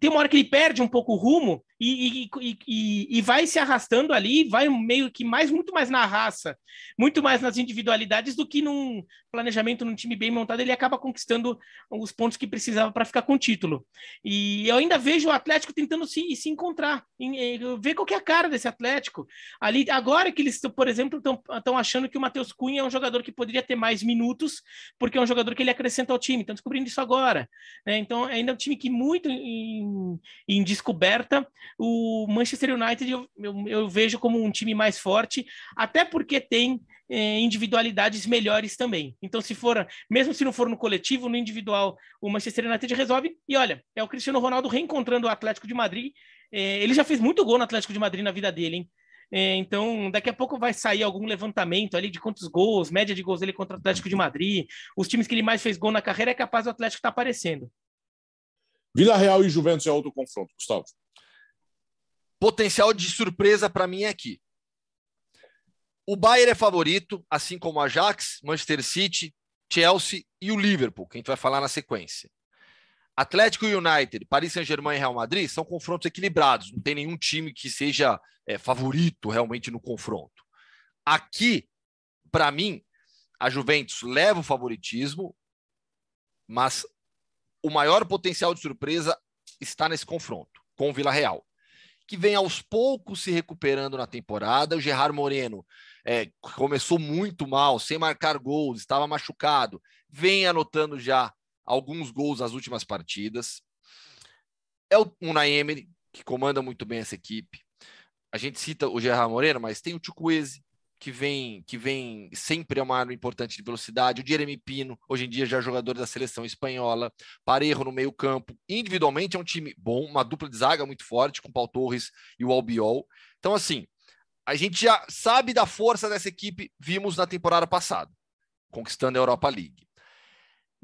Tem uma hora que ele perde um pouco o rumo e, e, e, e, vai se arrastando ali, vai meio que mais, muito mais na raça, muito mais nas individualidades do que num planejamento num time bem montado, ele acaba conquistando os pontos que precisava para ficar com o título. E eu ainda vejo o Atlético tentando se, se encontrar, em, em, ver qual que é a cara desse Atlético. Ali, agora que eles, por exemplo, estão achando que o Matheus Cunha é um jogador que poderia ter mais minutos, porque é um jogador que ele acrescenta 100% ao time, estão descobrindo isso agora. Né? Então, ainda é um time que muito em, em descoberta, o Manchester United eu, eu, eu, vejo como um time mais forte, até porque tem eh, individualidades melhores também. Então, se for, mesmo se não for no coletivo, no individual, o Manchester United resolve. E olha, é o Cristiano Ronaldo reencontrando o Atlético de Madrid. Eh, ele já fez muito gol no Atlético de Madrid na vida dele, hein? É, então, daqui a pouco vai sair algum levantamento ali de quantos gols, média de gols ele contra o Atlético de Madrid, os times que ele mais fez gol na carreira, é capaz do Atlético estar tá aparecendo. Vila Real e Juventus é outro confronto, Gustavo. Potencial de surpresa para mim é aqui. O Bayern é favorito, assim como o Ajax, Manchester City, Chelsea e o Liverpool, que a gente vai falar na sequência. Atlético United, Paris Saint-Germain e Real Madrid são confrontos equilibrados, não tem nenhum time que seja é, favorito realmente no confronto. Aqui, para mim, a Juventus leva o favoritismo, mas o maior potencial de surpresa está nesse confronto com o Vila Real, que vem aos poucos se recuperando na temporada. O Gerard Moreno é, começou muito mal, sem marcar gols, estava machucado, vem anotando já alguns gols nas últimas partidas. É o Unai Emery, que comanda muito bem essa equipe. A gente cita o Gerard Moreno, mas tem o Chukwueze, que vem que vem sempre é uma arma importante de velocidade. O Jeremy Pino, hoje em dia já é jogador da seleção espanhola. Parejo no meio campo. Individualmente é um time bom, uma dupla de zaga muito forte com o Paul Torres e o Albiol. Então, assim, a gente já sabe da força dessa equipe, vimos na temporada passada, conquistando a Europa League.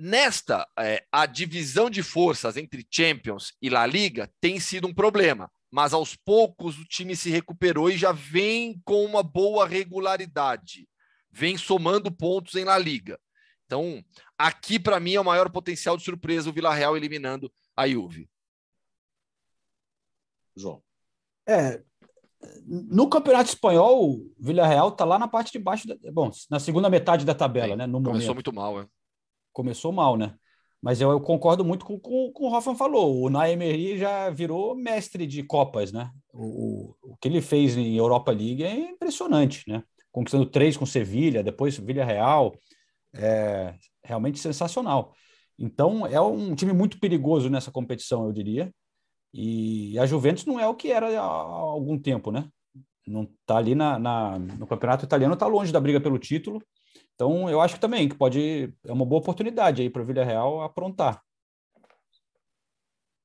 Nesta, é, a divisão de forças entre Champions e La Liga tem sido um problema, mas aos poucos o time se recuperou e já vem com uma boa regularidade, vem somando pontos em La Liga. Então, aqui para mim é o maior potencial de surpresa o Vila Real eliminando a Juve. João. É, no Campeonato Espanhol, o Villarreal está lá na parte de baixo, da, bom, na segunda metade da tabela, Sim, né? No começou momento. muito mal, é começou mal, né? Mas eu, eu concordo muito com, com, com o Hoffman falou. O Naemeri já virou mestre de Copas, né? O, o, que ele fez em Europa League é impressionante, né? Conquistando três com Sevilha, depois Sevilha Real. É realmente sensacional. Então, é um time muito perigoso nessa competição, eu diria. E a Juventus não é o que era há algum tempo, né? Não tá ali na, na no campeonato italiano, tá longe da briga pelo título. Então, eu acho que também que pode é uma boa oportunidade aí para o Villarreal aprontar.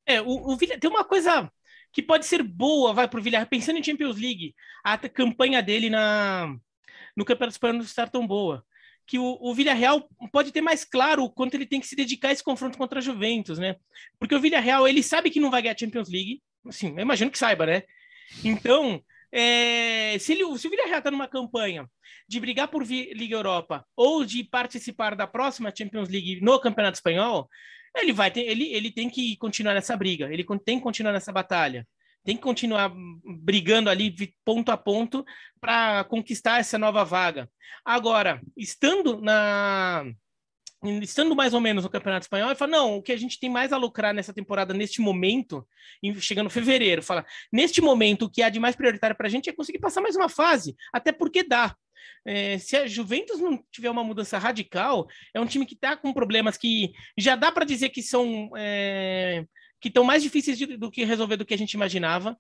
É, o, o Villa, tem uma coisa que pode ser boa, vai para o Villarreal, pensando em Champions League, a campanha dele na, no Campeonato Espanhol não estar tão boa, que o, o Villarreal pode ter mais claro o quanto ele tem que se dedicar a esse confronto contra a Juventus, né? Porque o Villarreal, ele sabe que não vai ganhar a Champions League, assim, eu imagino que saiba, né? Então, é, se, ele, se o Villarreal está numa campanha de brigar por Liga Europa ou de participar da próxima Champions League no Campeonato Espanhol, ele vai ter, ele, ele tem que continuar nessa briga, ele tem que continuar nessa batalha, tem que continuar brigando ali ponto a ponto para conquistar essa nova vaga. Agora, estando na estando mais ou menos o Campeonato Espanhol, e fala: não, o que a gente tem mais a lucrar nessa temporada, neste momento, chegando fevereiro, fala: neste momento, o que há de mais prioritário para a gente é conseguir passar mais uma fase, até porque dá. É, se a Juventus não tiver uma mudança radical, é um time que está com problemas que já dá para dizer que são. É, que estão mais difíceis de, do que resolver do que a gente imaginava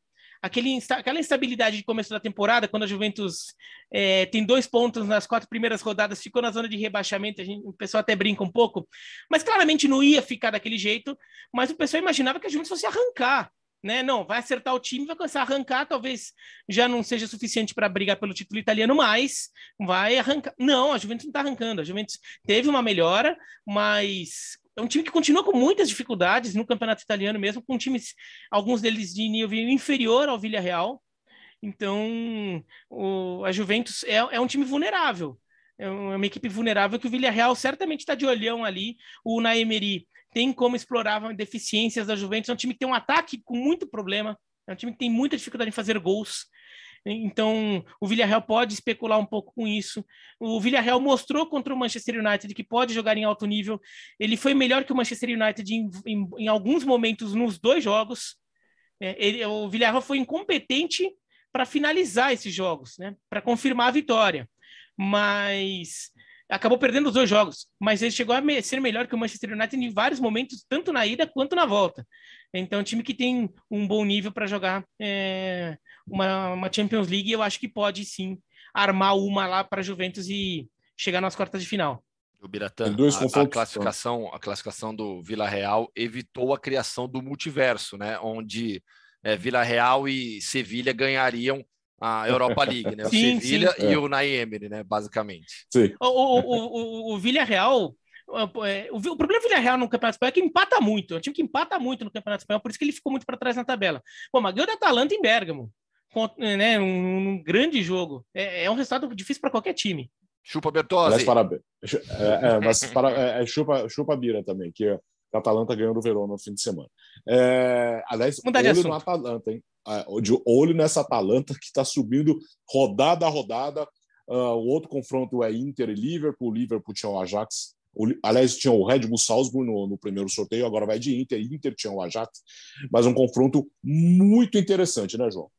aquele, aquela instabilidade de começo da temporada, quando a Juventus é, tem dois pontos nas quatro primeiras rodadas, ficou na zona de rebaixamento, a gente, o pessoal até brinca um pouco, mas claramente não ia ficar daquele jeito, mas o pessoal imaginava que a Juventus fosse arrancar, né? Não, vai acertar o time, vai começar a arrancar, talvez já não seja suficiente para brigar pelo título italiano, mas vai arrancar. Não, a Juventus não está arrancando. A Juventus teve uma melhora, mas é um time que continua com muitas dificuldades no campeonato italiano mesmo, com times, alguns deles de nível inferior ao Villarreal. Então, o, a Juventus é, é um time vulnerável. É, é uma equipe vulnerável que o Villarreal certamente está de olhão ali. O Naemeri tem como explorar deficiências da Juventus. É um time que tem um ataque com muito problema. É um time que tem muita dificuldade em fazer gols. Então, o Villarreal pode especular um pouco com isso. O Villarreal mostrou contra o Manchester United que pode jogar em alto nível. Ele foi melhor que o Manchester United em, em, em alguns momentos nos dois jogos. É, ele, o Villarreal foi incompetente para finalizar esses jogos, né? para confirmar a vitória. Mas acabou perdendo os dois jogos, mas ele chegou a ser melhor que o Manchester United em vários momentos, tanto na ida quanto na volta. Então, um time que tem um bom nível para jogar é, uma, uma, Champions League, eu acho que pode sim armar uma lá para a Juventus e chegar nas quartas de final. O Biratã, a, a, classificação, a classificação do Vila Real evitou a criação do multiverso, né? Onde é, Vila Real e Sevilha ganhariam a Europa League, né? O sim, Sevilha sim. e é. o Naemir, né? Basicamente. Sim. O, o, o, o, o Villarreal é, o problema do Villarreal no Campeonato Espanhol é que empata muito. É um time que empata muito no Campeonato Espanhol, por isso que ele ficou muito para trás na tabela. Pô, mas ganhou da Atalanta em Bergamo. Né, um, um, grande jogo. É, é um resultado difícil para qualquer time. Chupa Bertozzi. Mas, parabéns é, é, mas para, é, é chupa, chupa Bira também, que da Atalanta ganhando o Verona no fim de semana. É, aliás, Mudar olho na Atalanta, hein? Ah, de olho nessa Atalanta que está subindo rodada a rodada. Uh, o outro confronto é Inter e Liverpool. Liverpool tinha o Ajax. O, aliás, tinha o Red Bull Salzburg no, no, primeiro sorteio, agora vai de Inter. Inter tinha o Ajax. Mas um confronto muito interessante, né, João?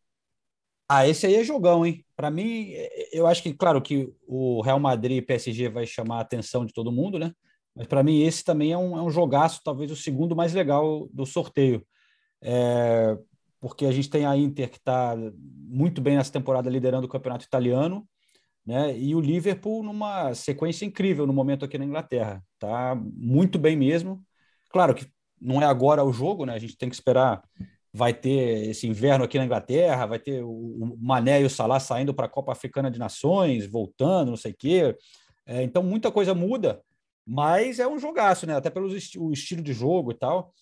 Ah, esse aí é jogão, hein? Para mim, é, é, eu acho que, claro, que o Real Madrid e PSG vai chamar a atenção de todo mundo, né? Mas para mim esse também é um, é um jogaço, talvez o segundo mais legal do sorteio. É, porque a gente tem a Inter que está muito bem nessa temporada liderando o campeonato italiano, né? E o Liverpool numa sequência incrível no momento aqui na Inglaterra, está muito bem mesmo. Claro que não é agora o jogo, né? A gente tem que esperar. Vai ter esse inverno aqui na Inglaterra, vai ter o Mané e o Salah saindo para a Copa Africana de Nações, voltando, não sei o quê. É, então muita coisa muda mas é um jogaço, né? Até pelo esti o estilo de jogo e tal.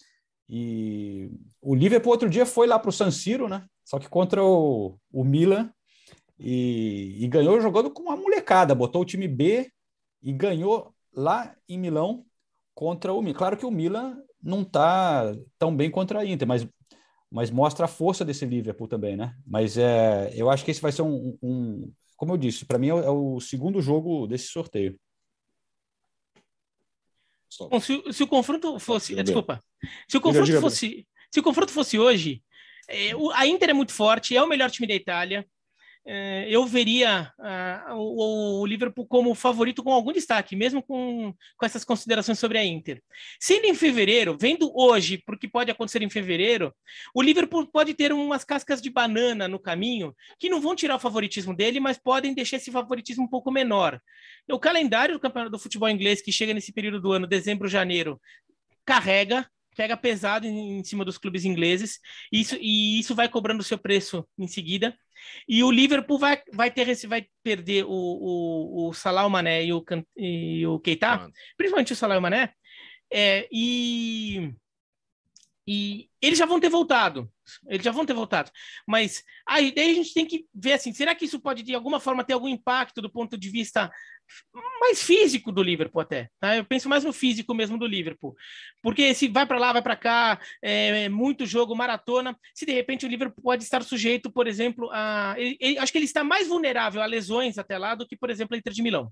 E o Liverpool outro dia foi lá para o San Siro, né? Só que contra o, o Milan e, e, ganhou jogando com uma molecada. Botou o time B e ganhou lá em Milão contra o Milan. Claro que o Milan não está tão bem contra a Inter, mas, mas mostra a força desse Liverpool também, né? Mas é, eu acho que esse vai ser um, um como eu disse, para mim é o, é o segundo jogo desse sorteio. Bom, se, se, o confronto fosse. Desculpa. Se o confronto diga, diga fosse. Se o confronto fosse hoje, é, a Inter é muito forte, é o melhor time da Itália. É, eu veria ah, o, o, Liverpool como favorito com algum destaque, mesmo com, com essas considerações sobre a Inter. Sendo em fevereiro, vendo hoje, porque pode acontecer em fevereiro, o Liverpool pode ter umas cascas de banana no caminho que não vão tirar o favoritismo dele, mas podem deixar esse favoritismo um pouco menor. O calendário do campeonato do futebol inglês, que chega nesse período do ano, dezembro, janeiro, carrega pega pesado em, cima dos clubes ingleses e isso, e isso vai cobrando o seu preço em seguida. E o Liverpool vai, vai, ter esse, vai perder o, o, o Salah, o Mané e o, e o Keita, Mano. principalmente o Salah e o Mané, é, e, e eles já vão ter voltado, eles já vão ter voltado. Mas aí daí a gente tem que ver assim, será que isso pode de alguma forma ter algum impacto do ponto de vista mais físico do Liverpool até, tá? Eu penso mais no físico mesmo do Liverpool, porque se vai para lá, vai para cá, é, é, muito jogo, maratona, se de repente o Liverpool pode estar sujeito, por exemplo, a, ele, ele, acho que ele está mais vulnerável a lesões até lá do que, por exemplo, a Inter de Milão,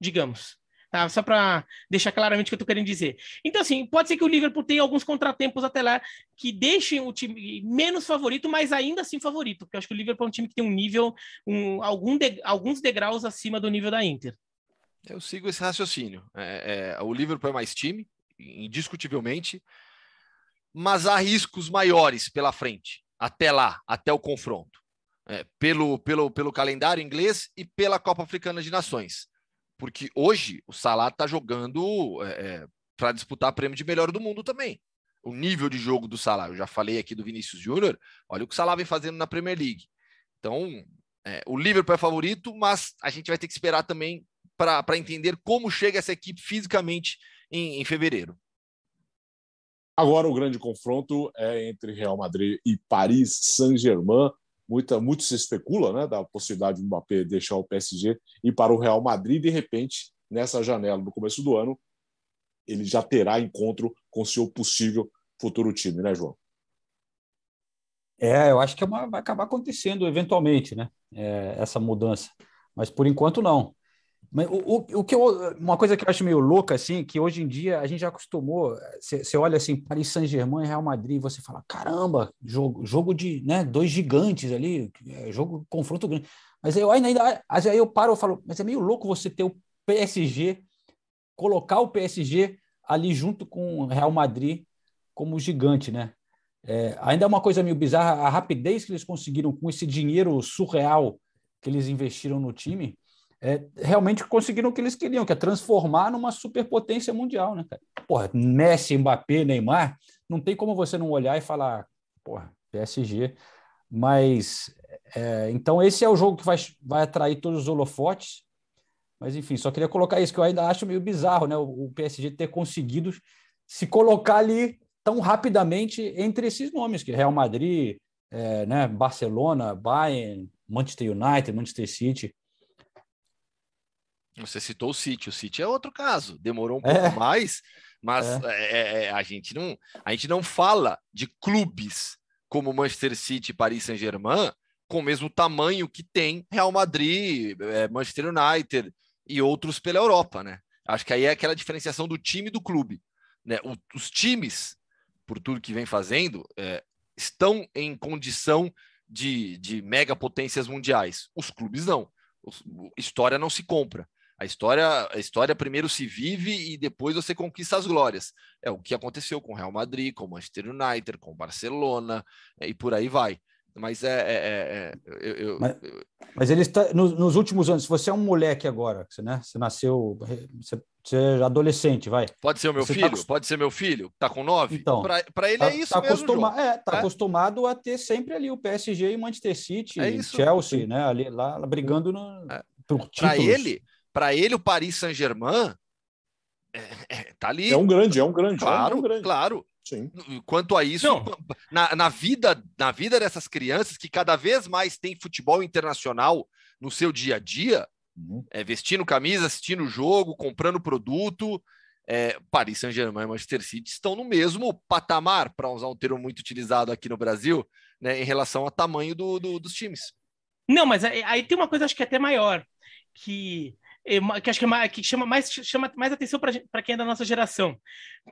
digamos. Tá? Só para deixar claramente o que eu estou querendo dizer. Então, assim, pode ser que o Liverpool tenha alguns contratempos até lá que deixem o time menos favorito, mas ainda assim favorito, porque eu acho que o Liverpool é um time que tem um nível, um, algum de, alguns degraus acima do nível da Inter. Eu sigo esse raciocínio. É, é, o Liverpool é mais time, indiscutivelmente, mas há riscos maiores pela frente, até lá, até o confronto. É, pelo, pelo, pelo calendário inglês e pela Copa Africana de Nações. Porque hoje o Salah está jogando é, eh, eh, para disputar prêmio de melhor do mundo também. O nível de jogo do Salah, eu já falei aqui do Vinícius Júnior, olha o que o Salah vem fazendo na Premier League. Então, é, o Liverpool é favorito, mas a gente vai ter que esperar também para entender como chega essa equipe fisicamente em, em fevereiro. Agora o grande confronto é entre Real Madrid e Paris Saint-Germain. Muita, muito se especula né, da possibilidade do Mbappé deixar o PSG e para o Real Madrid. De repente, nessa janela, no começo do ano, ele já terá encontro com seu possível futuro time, né, João? É, eu acho que é uma, vai acabar acontecendo eventualmente, né? É, essa mudança. Mas por enquanto não. Mas o, o, o que eu, uma coisa que eu acho meio louca, assim, que hoje em dia a gente já acostumou. Você olha assim, Paris Saint-Germain e Real Madrid, e você fala: caramba, jogo, jogo de né, dois gigantes ali, é, jogo confronto grande. Mas eu ainda, mas aí eu paro e falo, mas é meio louco você ter o PSG, colocar o PSG ali junto com o Real Madrid como gigante, né? É, ainda é uma coisa meio bizarra a rapidez que eles conseguiram com esse dinheiro surreal que eles investiram no time é, realmente conseguiram o que eles queriam, que é transformar numa superpotência mundial, né, cara? Porra, Messi, Mbappé, Neymar, não tem como você não olhar e falar, porra, PSG. Mas, é, então esse é o jogo que vai, vai atrair todos os holofotes, mas enfim, só queria colocar isso, que eu ainda acho meio bizarro, né? O PSG ter conseguido se colocar ali tão rapidamente entre esses nomes, que é Real Madrid, é, né? Barcelona, Bayern, Manchester United, Manchester City. Você citou o City, o City é outro caso, demorou um é. pouco é. mais, mas é. É, é. é, a, gente não, a gente não fala de clubes como Manchester City, Paris Saint-Germain, com o mesmo tamanho que tem Real Madrid, Manchester United e outros pela Europa, né? Acho que aí é aquela diferenciação do time e do clube. Né? O, os times, por tudo que vem fazendo, estão em condição de, de mega potências mundiais. Os clubes não. História não se compra. A história, a história primeiro se vive e depois você conquista as glórias. É o que aconteceu com o Real Madrid, com o Manchester United, com o Barcelona é, e por aí vai. Mas é. é, é, é eu, eu, mas, mas, ele está. nos últimos anos, se você é um moleque agora, você, né, você nasceu. Você, você é adolescente, vai. Pode ser o meu você tá filho, tá... pode ser meu filho, tá com nove. Então, para ele tá, é isso tá mesmo. Acostuma... É, tá é? acostumado a ter sempre ali o PSG e Manchester City, é Chelsea, né? Ali lá brigando no. É. Para ele, para ele, o Paris Saint-Germain é, é, tá ali. É um grande, é um grande. Claro, é um grande. claro. Sim. Quanto a isso, na, na, vida, na vida dessas crianças que cada vez mais tem futebol internacional no seu dia a dia, uhum. é, vestindo camisa, assistindo jogo, comprando produto, é, Paris Saint-Germain e Manchester City estão no mesmo patamar, para usar um termo muito utilizado aqui no Brasil, né, em relação ao tamanho do, do, dos times. Não, mas aí, aí tem uma coisa acho que é até maior, que é, que acho que, é mais, que chama mais chama mais atenção para quem é da nossa geração.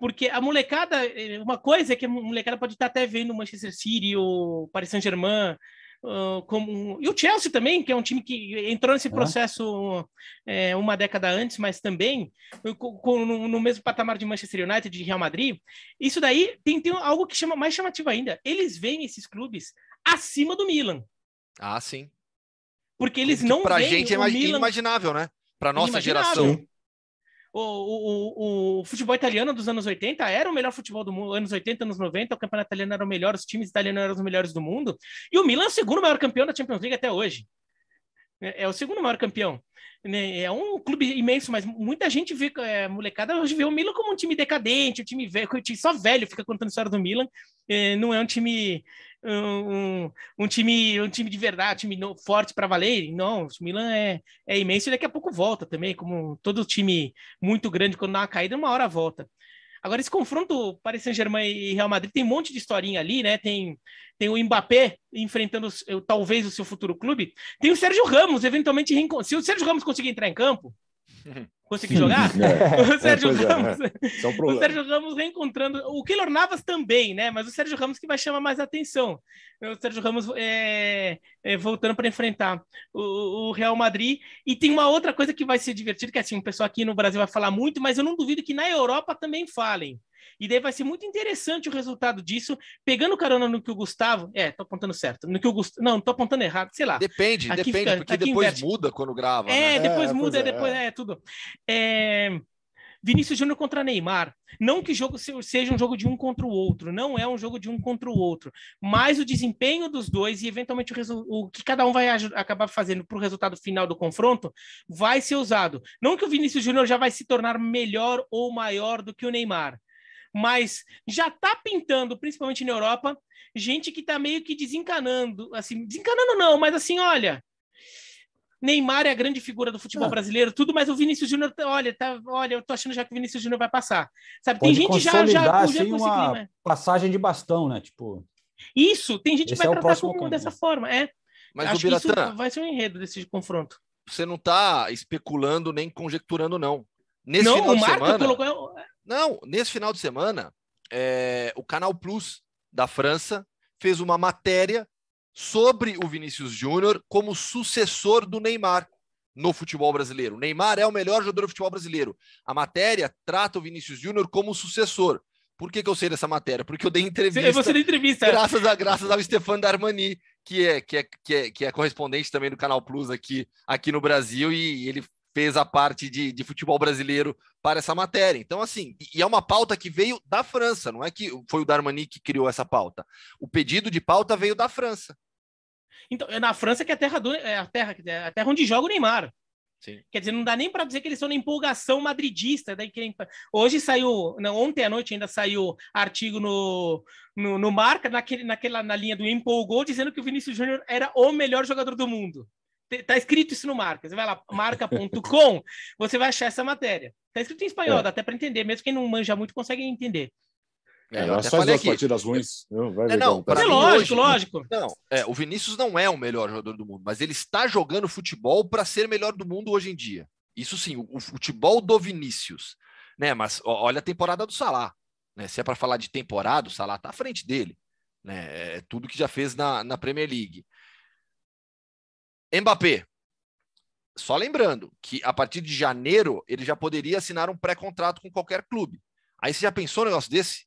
Porque a molecada, é, uma coisa é que a molecada pode estar até vendo Manchester City ou Paris Saint-Germain, Uh, como e o Chelsea também que é um time que entrou nesse processo é, uma década antes mas também com, no, no, mesmo patamar de Manchester United de Real Madrid isso daí tem, tem algo que chama mais chamativo ainda eles veem esses clubes acima do Milan ah sim porque eles não para gente é Milan... inimaginável né para nossa geração. O, o, o, o, futebol italiano dos anos 80 era o melhor futebol do mundo, anos 80, anos 90, o campeonato italiano era o melhor, os times italianos eram os melhores do mundo, e o Milan é o segundo maior campeão da Champions League até hoje. É, é o segundo maior campeão. Né, é um clube imenso, mas muita gente vê, é, molecada hoje vê o Milan como um time decadente, um time velho, só velho fica contando a história do Milan. É, não é um time um, um, time um time de verdade, um time forte para valer. Não, o Milan é, é imenso e daqui a pouco volta também, como todo time muito grande, quando dá uma caída, uma hora volta. Agora, esse confronto Paris Saint-Germain e Real Madrid tem um monte de historinha ali, né? Tem, tem o Mbappé enfrentando talvez o seu futuro clube. Tem o Sérgio Ramos, eventualmente. Se o Sérgio Ramos conseguir entrar em campo, Consegui jogar? É, o, é, Sérgio é, Ramos, é. Né? é um o Sérgio Ramos reencontrando. O Keylor Navas também, né? Mas o Sérgio Ramos que vai chamar mais atenção. O Sérgio Ramos é, é voltando para enfrentar o, o, Real Madrid. E tem uma outra coisa que vai ser divertida, que assim, o pessoal aqui no Brasil vai falar muito, mas eu não duvido que na Europa também falem. E daí vai ser muito interessante o resultado disso, pegando carona no que o Gustavo. É, tô apontando certo. No que o Gustavo. Não, tô apontando errado, sei lá. Depende, aqui depende, fica, porque depois inverte. muda quando grava. É, né? É, depois é, muda, é, depois é, é tudo. É. Vinícius Júnior contra Neymar. Não que o jogo seja um jogo de um contra o outro, não é um jogo de um contra o outro, mas o desempenho dos dois e eventualmente o, o que cada um vai acabar fazendo para o resultado final do confronto vai ser usado. Não que o Vinícius Júnior já vai se tornar melhor ou maior do que o Neymar, mas já está pintando, principalmente na Europa, gente que está meio que desencanando, assim, desencanando não, mas assim, olha, Neymar é a grande figura do futebol ah. brasileiro, tudo, mas o Vinícius Júnior, tá, olha, tá, olha, eu tô achando já que o Vinícius Júnior vai passar. Sabe, Pode tem gente já já, assim, já uma né? passagem de bastão, né, tipo. Isso, tem gente que vai é tratar como caminho. dessa forma, é. Mas Acho o isso vai ser um enredo desse confronto. Você não tá especulando nem conjecturando não. Nesse não, o Marco semana... colocou não, nesse final de semana, é, o Canal Plus da França fez uma matéria sobre o Vinícius Júnior como sucessor do Neymar no futebol brasileiro. O Neymar é o melhor jogador do futebol brasileiro. A matéria trata o Vinícius Júnior como sucessor. Por que, que, eu sei dessa matéria? Porque eu dei entrevista. Você deu entrevista. Graças, a, graças ao Stefano Darmani, que é, que, é, que, é, que é correspondente também do Canal Plus aqui, aqui no Brasil, e ele fez a parte de, de, futebol brasileiro para essa matéria. Então, assim, e é uma pauta que veio da França, não é que foi o Darmani que criou essa pauta. O pedido de pauta veio da França. Então, é na França que é a terra, do, é a terra, é a terra onde joga o Neymar. Sim. Quer dizer, não dá nem para dizer que eles são na empolgação madridista. Daí que... Hoje saiu, não, ontem à noite ainda saiu artigo no, no, no Marca, naquele, naquela, na linha do empolgou, dizendo que o Vinícius Júnior era o melhor jogador do mundo. Tá escrito isso no marca. Você vai lá, marca.com, você vai achar essa matéria. Tá escrito em espanhol, é. dá até para entender. Mesmo quem não manja muito consegue entender. É, é eu só as partidas ruins. Não, vai é, não, para tá. é lógico, hoje, lógico. Não, é, o Vinícius não é o melhor jogador do mundo, mas ele está jogando futebol para ser melhor do mundo hoje em dia. Isso sim, o, o futebol do Vinícius. Né, mas ó, olha a temporada do Salah. Né, se é para falar de temporada, o Salah está à frente dele. Né, é tudo que já fez na, na Premier League. Mbappé. Só lembrando que a partir de janeiro ele já poderia assinar um pré-contrato com qualquer clube. Aí você já pensou um negócio desse?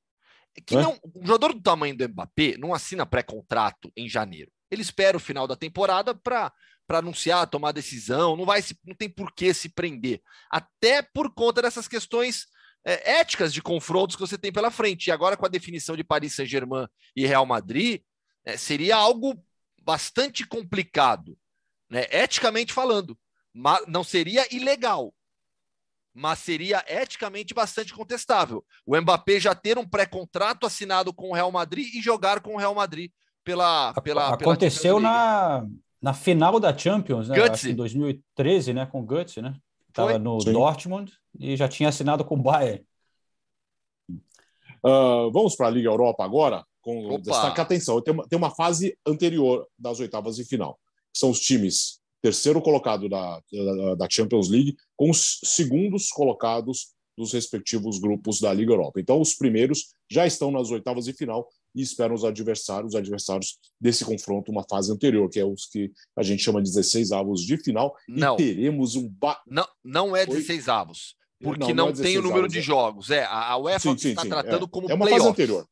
Que não, um jogador do tamanho do Mbappé não assina pré-contrato em janeiro. Ele espera o final da temporada para para anunciar, tomar decisão, não vai se, não tem por que se prender. Até por conta dessas questões é, éticas de confrontos que você tem pela frente. E agora, com a definição de Paris Saint-Germain e Real Madrid, é, seria algo bastante complicado né? eticamente falando. não seria ilegal, mas seria eticamente bastante contestável. O Mbappé já ter um pré-contrato assinado com o Real Madrid e jogar com o Real Madrid pela. pela Aconteceu pela na, na final da Champions, né? em 2013, né? Com o Guts, né? Estava no Sim. Dortmund e já tinha assinado com o Bayern. Uh, vamos para a Liga Europa agora, com Opa. destaque. Atenção, tem uma, tem uma fase anterior das oitavas de final são os times terceiro colocado da, da, Champions League com os segundos colocados dos respectivos grupos da Liga Europa. Então, os primeiros já estão nas oitavas de final e esperam os adversários, os adversários desse confronto, uma fase anterior, que é os que a gente chama de 16 avos de final. Não. E teremos um. Ba... Não, não é 16 avos. Porque não, não, não é tem o número avos, de é. jogos. É, a UEFA sim, sim, está sim, tratando é. como. É uma fase anterior.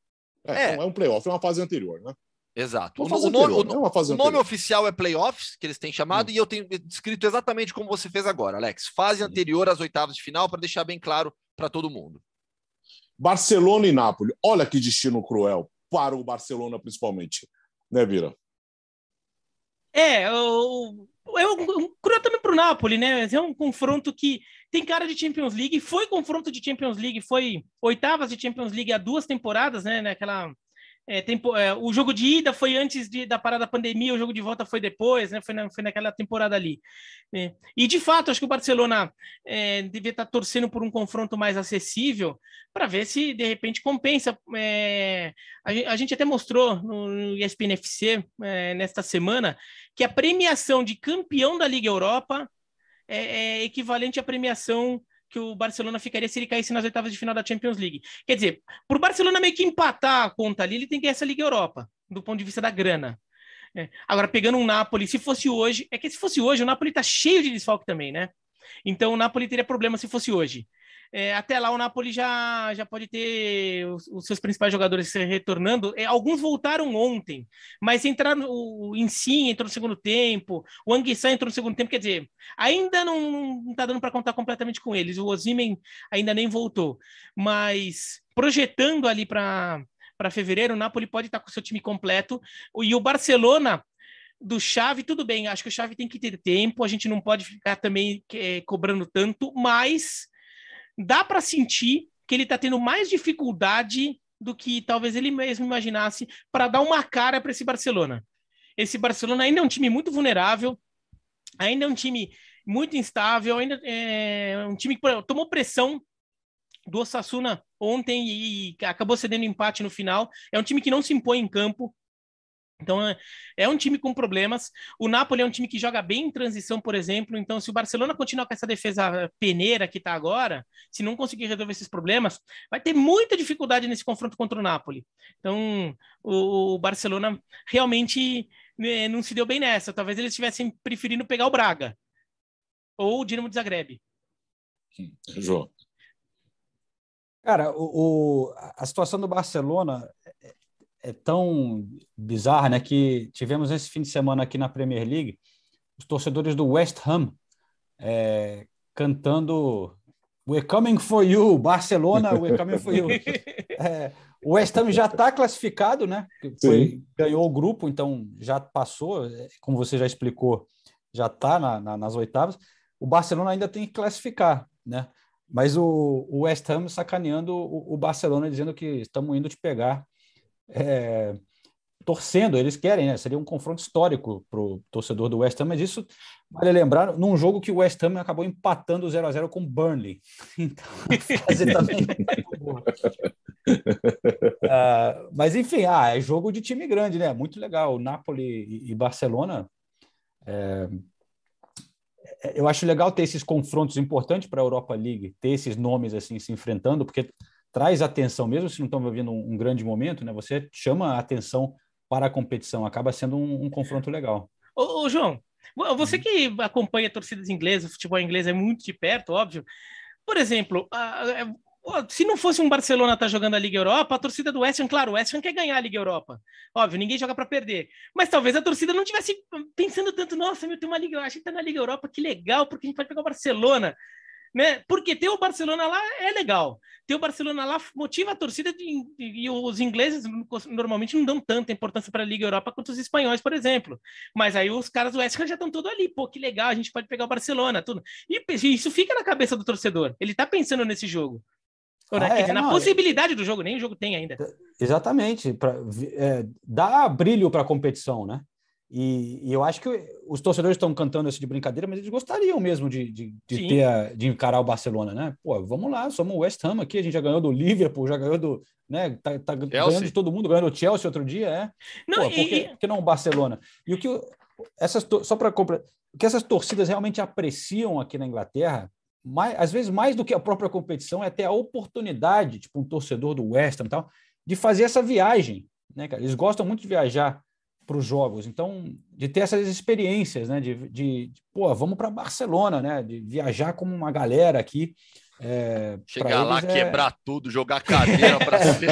É, é. Não é um playoff, é uma fase anterior, né? Exato. O, o, nome, o, o nome oficial é playoffs, que eles têm chamado, hum. e eu tenho descrito exatamente como você fez agora, Alex. Fase anterior às oitavas de final, para deixar bem claro para todo mundo. Barcelona e Nápoles. Olha que destino cruel para o Barcelona, principalmente. Né, Vira? É, é cruel também para o Nápoles, né? É um confronto que tem cara de Champions League, foi confronto de Champions League, foi oitavas de Champions League há duas temporadas, né? Naquela é, tempo, é, o jogo de ida foi antes de, da parada da pandemia, o jogo de volta foi depois, né? Foi, na, foi naquela temporada ali. É, e de fato, acho que o Barcelona é, devia estar tá torcendo por um confronto mais acessível para ver se de repente compensa. É, a, a, gente até mostrou no, no ESPN FC é, nesta semana que a premiação de campeão da Liga Europa é, é equivalente à premiação que o Barcelona ficaria se ele caísse nas oitavas de final da Champions League. Quer dizer, para o Barcelona meio que empatar a conta ali, ele tem que ir essa Liga Europa, do ponto de vista da grana. É. Agora, pegando um Napoli, se fosse hoje, é que se fosse hoje, o Napoli está cheio de desfalque também, né? Então o Napoli teria problema se fosse hoje. É, até lá o Napoli já, já pode ter os, os seus principais jogadores retornando. É, alguns voltaram ontem, mas entraram o, o Insigne entrou no segundo tempo, o Anguissa entrou no segundo tempo, quer dizer, ainda não está dando para contar completamente com eles. O Osimhen ainda nem voltou, mas projetando ali para para fevereiro, o Napoli pode estar tá com seu time completo e o Barcelona do Chave, tudo bem, acho que o Chave tem que ter tempo, a gente não pode ficar também é, cobrando tanto, mas dá para sentir que ele está tendo mais dificuldade do que talvez ele mesmo imaginasse para dar uma cara para esse Barcelona. Esse Barcelona ainda é um time muito vulnerável, ainda é um time muito instável, ainda é, é um time que tomou pressão do Osasuna ontem e acabou cedendo empate no final. É um time que não se impõe em campo, então é um time com problemas. O Napoli é um time que joga bem em transição, por exemplo. Então, se o Barcelona continuar com essa defesa peneira que está agora, se não conseguir resolver esses problemas, vai ter muita dificuldade nesse confronto contra o Napoli. Então, o, Barcelona realmente né, não se deu bem nessa. Talvez eles estivessem preferindo pegar o Braga ou o Dinamo de Zagreb. João. Cara, o, o, a situação do Barcelona é tão bizarra, né? Que tivemos esse fim de semana aqui na Premier League os torcedores do West Ham é, cantando We're coming for you, Barcelona, we're coming for you. É, o West Ham já está classificado, né? Foi, ganhou o grupo, então já passou, é, como você já explicou, já está na, na, nas oitavas. O Barcelona ainda tem que classificar, né? Mas o, o West Ham sacaneando o, o Barcelona, dizendo que estamos indo te pegar é, torcendo, eles querem, né? Seria um confronto histórico para o torcedor do West Ham, mas isso vale lembrar num jogo que o West Ham acabou empatando 0 a 0 com Burnley. Então, também uh, mas enfim, ah, é jogo de time grande, né? Muito legal. Napoli e Barcelona. É, é... Eu acho legal ter esses confrontos importantes para a Europa League, ter esses nomes assim se enfrentando, porque traz atenção, mesmo se não estão vivendo um, um, grande momento, né? Você chama a atenção para a competição, acaba sendo um, um confronto legal. Ô, ô, João, você uhum. que acompanha torcidas inglesas, futebol inglês é muito de perto, óbvio. Por exemplo, a, a, se não fosse um Barcelona estar tá jogando a Liga Europa, a torcida do West Ham, claro, o West Ham quer ganhar a Liga Europa. Óbvio, ninguém joga para perder. Mas talvez a torcida não tivesse pensando tanto, nossa, meu, tem uma Liga, a gente tá na Liga Europa, que legal, porque a gente pode pegar o Barcelona né? Porque ter o Barcelona lá é legal. Ter o Barcelona lá motiva a torcida de, e os ingleses normalmente não dão tanta importância para a Liga Europa quanto os espanhóis, por exemplo. Mas aí os caras do Ham já estão todo ali, pô, que legal, a gente pode pegar o Barcelona, tudo. E isso fica na cabeça do torcedor. Ele está pensando nesse jogo. Ah, é, dizer, na não, é. possibilidade é... do jogo, nem o jogo tem ainda. Exatamente, é, dá é, brilho para a competição, né? E, e, eu acho que os torcedores estão cantando isso de brincadeira, mas eles gostariam mesmo de, de, de ter a, de encarar o Barcelona, né? Pô, vamos lá, somos o West Ham aqui, a gente já ganhou do Liverpool, já ganhou do. Né, tá, tá ganhando de todo mundo, ganhando o Chelsea outro dia, é. Não, Pô, e... por, que, por que não o Barcelona? E o que essas só para o que essas torcidas realmente apreciam aqui na Inglaterra, mais, às vezes mais do que a própria competição, é até a oportunidade, tipo um torcedor do West Ham e tal, de fazer essa viagem, né, cara? Eles gostam muito de viajar para os jogos. Então, de ter essas experiências, né? De, de, de pô, vamos para Barcelona, né? De viajar como uma galera aqui. É, Chegar lá, é... quebrar tudo, jogar cadeira para cima.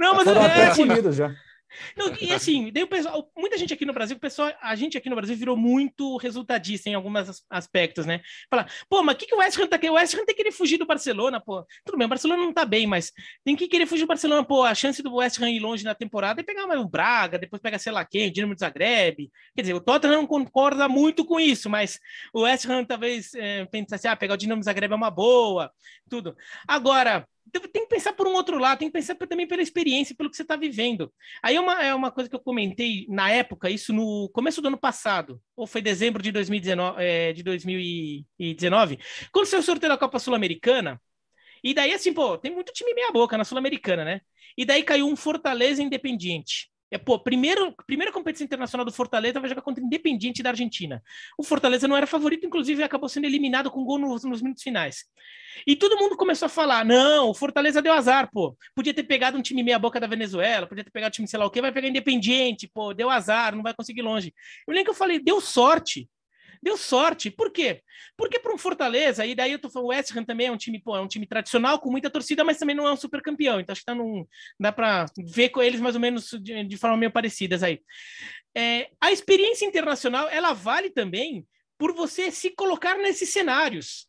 não, não, mas Foram é, até punidos já e assim, daí o pessoal, muita gente aqui no Brasil, o pessoal, a gente aqui no Brasil virou muito resultadista em alguns aspectos, né? Falar, pô, mas o que, que o West Ham tá querendo? O West Ham tem que querer fugir do Barcelona, pô. Tudo bem, o Barcelona não tá bem, mas tem que querer fugir do Barcelona, pô. A chance do West Ham ir longe na temporada é pegar mais o Braga, depois pega, sei lá quem, o Dinamo de Zagreb. Quer dizer, o Tottenham não concorda muito com isso, mas o West Ham talvez é, eh, pensasse, assim, ah, pegar o Dinamo de Zagreb é uma boa, tudo. Agora, tem que pensar por um outro lado, tem que pensar também pela experiência, pelo que você está vivendo. Aí é uma, é uma coisa que eu comentei na época, isso no começo do ano passado, ou foi dezembro de 2019, é, de 2019 quando saiu o sorteio da Copa Sul-Americana, e daí assim, pô, tem muito time meia boca na Sul-Americana, né? E daí caiu um Fortaleza Independiente. É, pô, primeiro, primeira competição internacional do Fortaleza vai jogar contra o Independiente da Argentina. O Fortaleza não era favorito, inclusive acabou sendo eliminado com gol nos, nos, minutos finais. E todo mundo começou a falar: não, o Fortaleza deu azar, pô. Podia ter pegado um time meia-boca da Venezuela, podia ter pegado um time sei lá o quê, vai pegar Independiente, pô, deu azar, não vai conseguir longe. Eu lembro que eu falei: deu sorte Deu sorte. Por quê? Porque para um Fortaleza, e daí eu tô falando, o West Ham também é um time, pô, é um time tradicional, com muita torcida, mas também não é um super campeão. Então acho que tá num, dá para ver com eles mais ou menos de, de forma meio parecidas aí. É, a experiência internacional, ela vale também por você se colocar nesses cenários.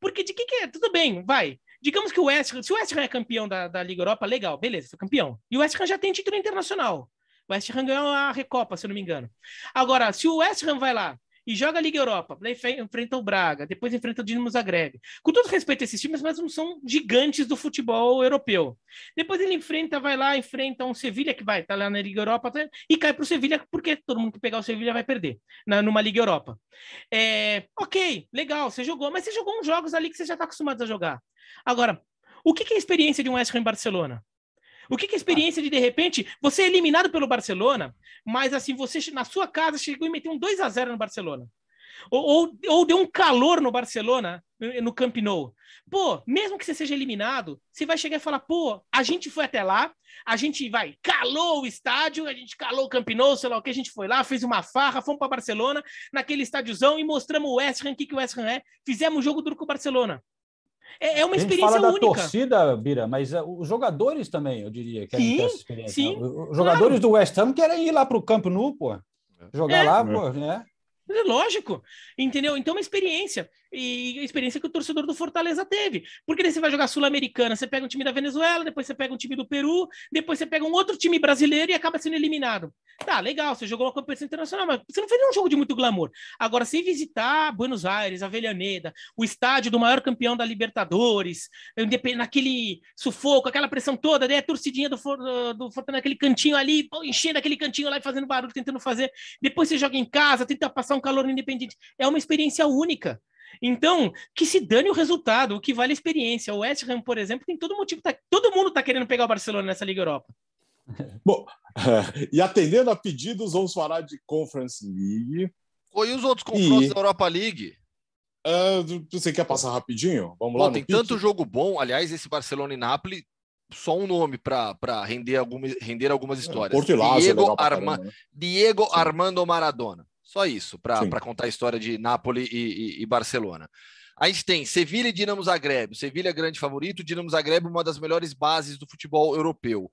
Porque de que, que é? Tudo bem, vai. Digamos que o West Ham, se o West Ham é campeão da, da Liga Europa, legal, beleza, foi campeão. E o West Ham já tem título internacional. O West Ham ganhou a Recopa, se eu não me engano. Agora, se o West Ham vai lá e joga a Liga Europa, enfrenta o Braga, depois enfrenta o Dinamo Zagreb. Com todo respeito a esses times, mas não são gigantes do futebol europeu. Depois ele enfrenta, vai lá, enfrenta um Sevilha que vai, tá lá na Liga Europa, tá, e cai para o Sevilha, porque todo mundo que pegar o Sevilha vai perder na, numa Liga Europa. É, ok, legal, você jogou, mas você jogou uns jogos ali que você já está acostumado a jogar. Agora, o que, que é a experiência de um West em Barcelona? O que, que é a experiência de, de repente, você é eliminado pelo Barcelona, mas assim, você na sua casa chegou e meteu um 2 a 0 no Barcelona. Ou, ou, ou, deu um calor no Barcelona, no Camp Nou. Pô, mesmo que você seja eliminado, você vai chegar e falar, pô, a gente foi até lá, a gente vai, calou o estádio, a gente calou o Camp Nou, sei lá o que, a gente foi lá, fez uma farra, fomos para Barcelona, naquele estádiozão e mostramos o West Ham, o que, que o West Ham é, fizemos um jogo duro com o Barcelona. É, é uma experiência única. A gente fala única. da torcida, Bira, mas é, os jogadores também, eu diria, querem sim, ter essa experiência. Sim, né? os jogadores claro. do West Ham querem ir lá para o Camp Nou, pô. Jogar é. lá, é. pô, né? É lógico, entendeu? Então, é uma experiência e experiência que o torcedor do Fortaleza teve. Porque daí você vai jogar Sul-Americana, você pega um time da Venezuela, depois você pega um time do Peru, depois você pega um outro time brasileiro e acaba sendo eliminado. Tá, legal, você jogou uma competição internacional, mas você não fez um jogo de muito glamour. Agora, sem visitar Buenos Aires, Avellaneda, o estádio do maior campeão da Libertadores, naquele sufoco, aquela pressão toda, daí a torcidinha do, do Fortaleza naquele cantinho ali, enchendo aquele cantinho lá e fazendo barulho, tentando fazer. Depois você joga em casa, tenta passar um calor independente. É uma experiência única. Então, que se dane o resultado, o que vale a experiência. O West Ham, por exemplo, tem todo motivo, tá, todo mundo está querendo pegar o Barcelona nessa Liga Europa. Bom, e atendendo a pedidos, vamos falar de Conference League. oi e os outros confrontos e... da Europa League? Uh, você quer passar rapidinho? Vamos lá. Tem tanto jogo bom, aliás, esse Barcelona e Nápoles, só um nome para render, alguma, render algumas é, histórias. É, Porto e Lázaro, é Diego, Arma... Né? Diego Armando Maradona. Só isso, para contar a história de Nápoles e, e, e Barcelona. A gente tem Sevilha e Dinamo Zagreb. Sevilha é grande favorito, Dinamo Zagreb uma das melhores bases do futebol europeu.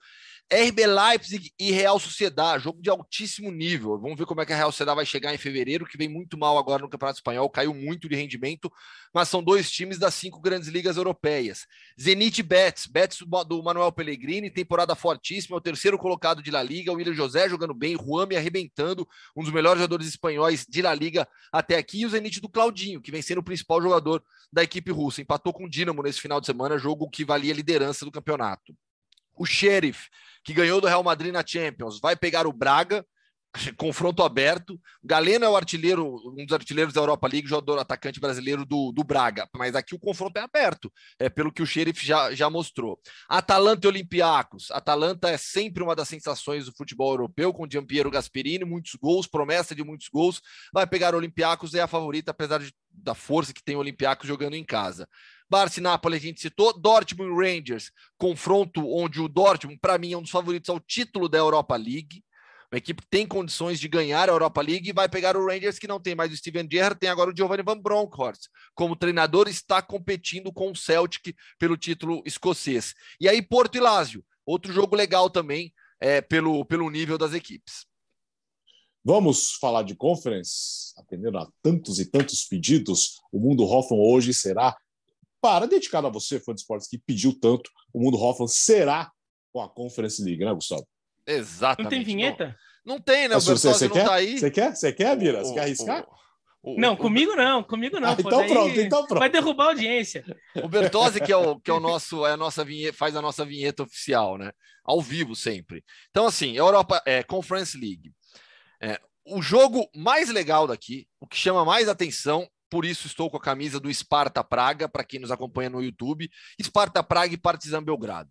RB Leipzig e Real Sociedad, jogo de altíssimo nível. Vamos ver como é que a Real Sociedad vai chegar em fevereiro, que vem muito mal agora no Campeonato Espanhol, caiu muito de rendimento, mas são dois times das cinco grandes ligas europeias. Zenit Betis, Betis do Manuel Pellegrini, temporada fortíssima, é o terceiro colocado de La Liga, o William José jogando bem, Juame arrebentando, um dos melhores jogadores espanhóis de La Liga até aqui, e o Zenit do Claudinho, que vem sendo o principal jogador da equipe russa. Empatou com o Dinamo nesse final de semana, jogo que valia a liderança do campeonato o Sheriff, que ganhou do Real Madrid na Champions, vai pegar o Braga, confronto aberto. Galeno é o artilheiro, um dos artilheiros da Europa League, jogador atacante brasileiro do, do Braga. Mas aqui o confronto é aberto, é pelo que o xerife já, já mostrou. Atalanta e Olympiacos. Atalanta é sempre uma das sensações do futebol europeu, com Piero Gasperini, muitos gols, promessa de muitos gols. Vai pegar o Olympiacos, é a favorita, apesar de, da força que tem o Olympiacos jogando em casa. Barça e Napoli a gente citou, Dortmund e Rangers, confronto onde o Dortmund, para mim, é um dos favoritos ao título da Europa League uma equipe que tem condições de ganhar a Europa League e vai pegar o Rangers, que não tem mais o Steven Gerrard, tem agora o Giovanni Van Bronckhorst. Como treinador, está competindo com o Celtic pelo título escocês. E aí, Porto e Lásio, outro jogo legal também é, pelo, pelo nível das equipes. Vamos falar de conference? Atendendo a tantos e tantos pedidos, o Mundo Hoffman hoje será para dedicado a você, fã de esportes que pediu tanto. O Mundo Hoffman será com a Conference League, né, Gustavo? Exatamente. Não tem vinheta? Não, não tem, né? o Bertozzi não quer? tá aí. Você quer? Você quer, Bira? Você quer arriscar? O, não, o, comigo não, comigo não. Ah, então pronto, então pronto. Vai derrubar a audiência. O Bertozzi, que é o, que é o nosso, é a nossa vinheta, faz a nossa vinheta oficial, né? Ao vivo sempre. Então, assim, Europa é, Conference League. É, o jogo mais legal daqui, o que chama mais atenção, por isso estou com a camisa do Sparta Praga, para quem nos acompanha no YouTube, Sparta Praga e Partizan Belgrado.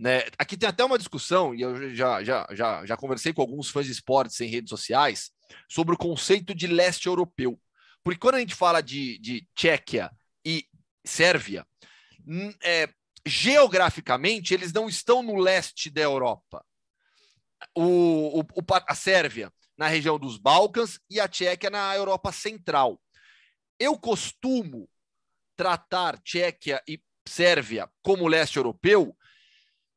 Né? Aqui tem até uma discussão, e eu já, já, já, já conversei com alguns fãs de esportes em redes sociais, sobre o conceito de leste europeu. Porque quando a gente fala de, de Tchequia e Sérvia, hum, é, geograficamente eles não estão no leste da Europa. O, o, a Sérvia na região dos Balcãs e a Tchequia na Europa Central. Eu costumo tratar Tchequia e Sérvia como leste europeu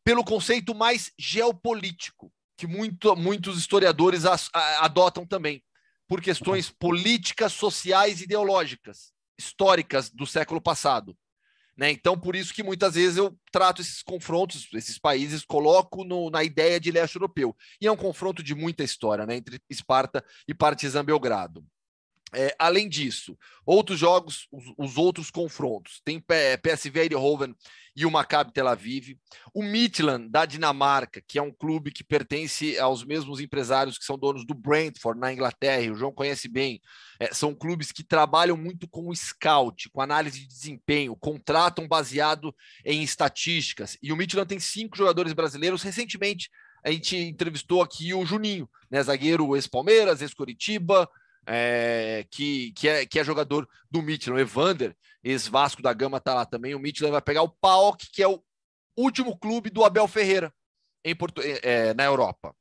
pelo conceito mais geopolítico, que muito, muitos historiadores as, a, adotam também, por questões políticas, sociais e ideológicas, históricas do século passado. Né? Então, por isso que muitas vezes eu trato esses confrontos, esses países, coloco no, na ideia de leste europeu. E é um confronto de muita história né? entre Esparta e Partizan Belgrado. É, além disso, outros jogos, os, os outros confrontos, tem PSV é, Eindhoven e o Maccabi Tel Aviv, o Midland da Dinamarca, que é um clube que pertence aos mesmos empresários que são donos do Brentford na Inglaterra, o João conhece bem, é, são clubes que trabalham muito com o scout, com análise de desempenho, contratam baseado em estatísticas, e o Midland tem cinco jogadores brasileiros recentemente a gente entrevistou aqui o Juninho, né, zagueiro ex-Palmeiras, ex-Coritiba, é, que, que, é, que é jogador do Midland. Evander, ex-Vasco da Gama, está lá também. O Midland vai pegar o PAOK, que é o último clube do Abel Ferreira em Porto, é, é, na Europa.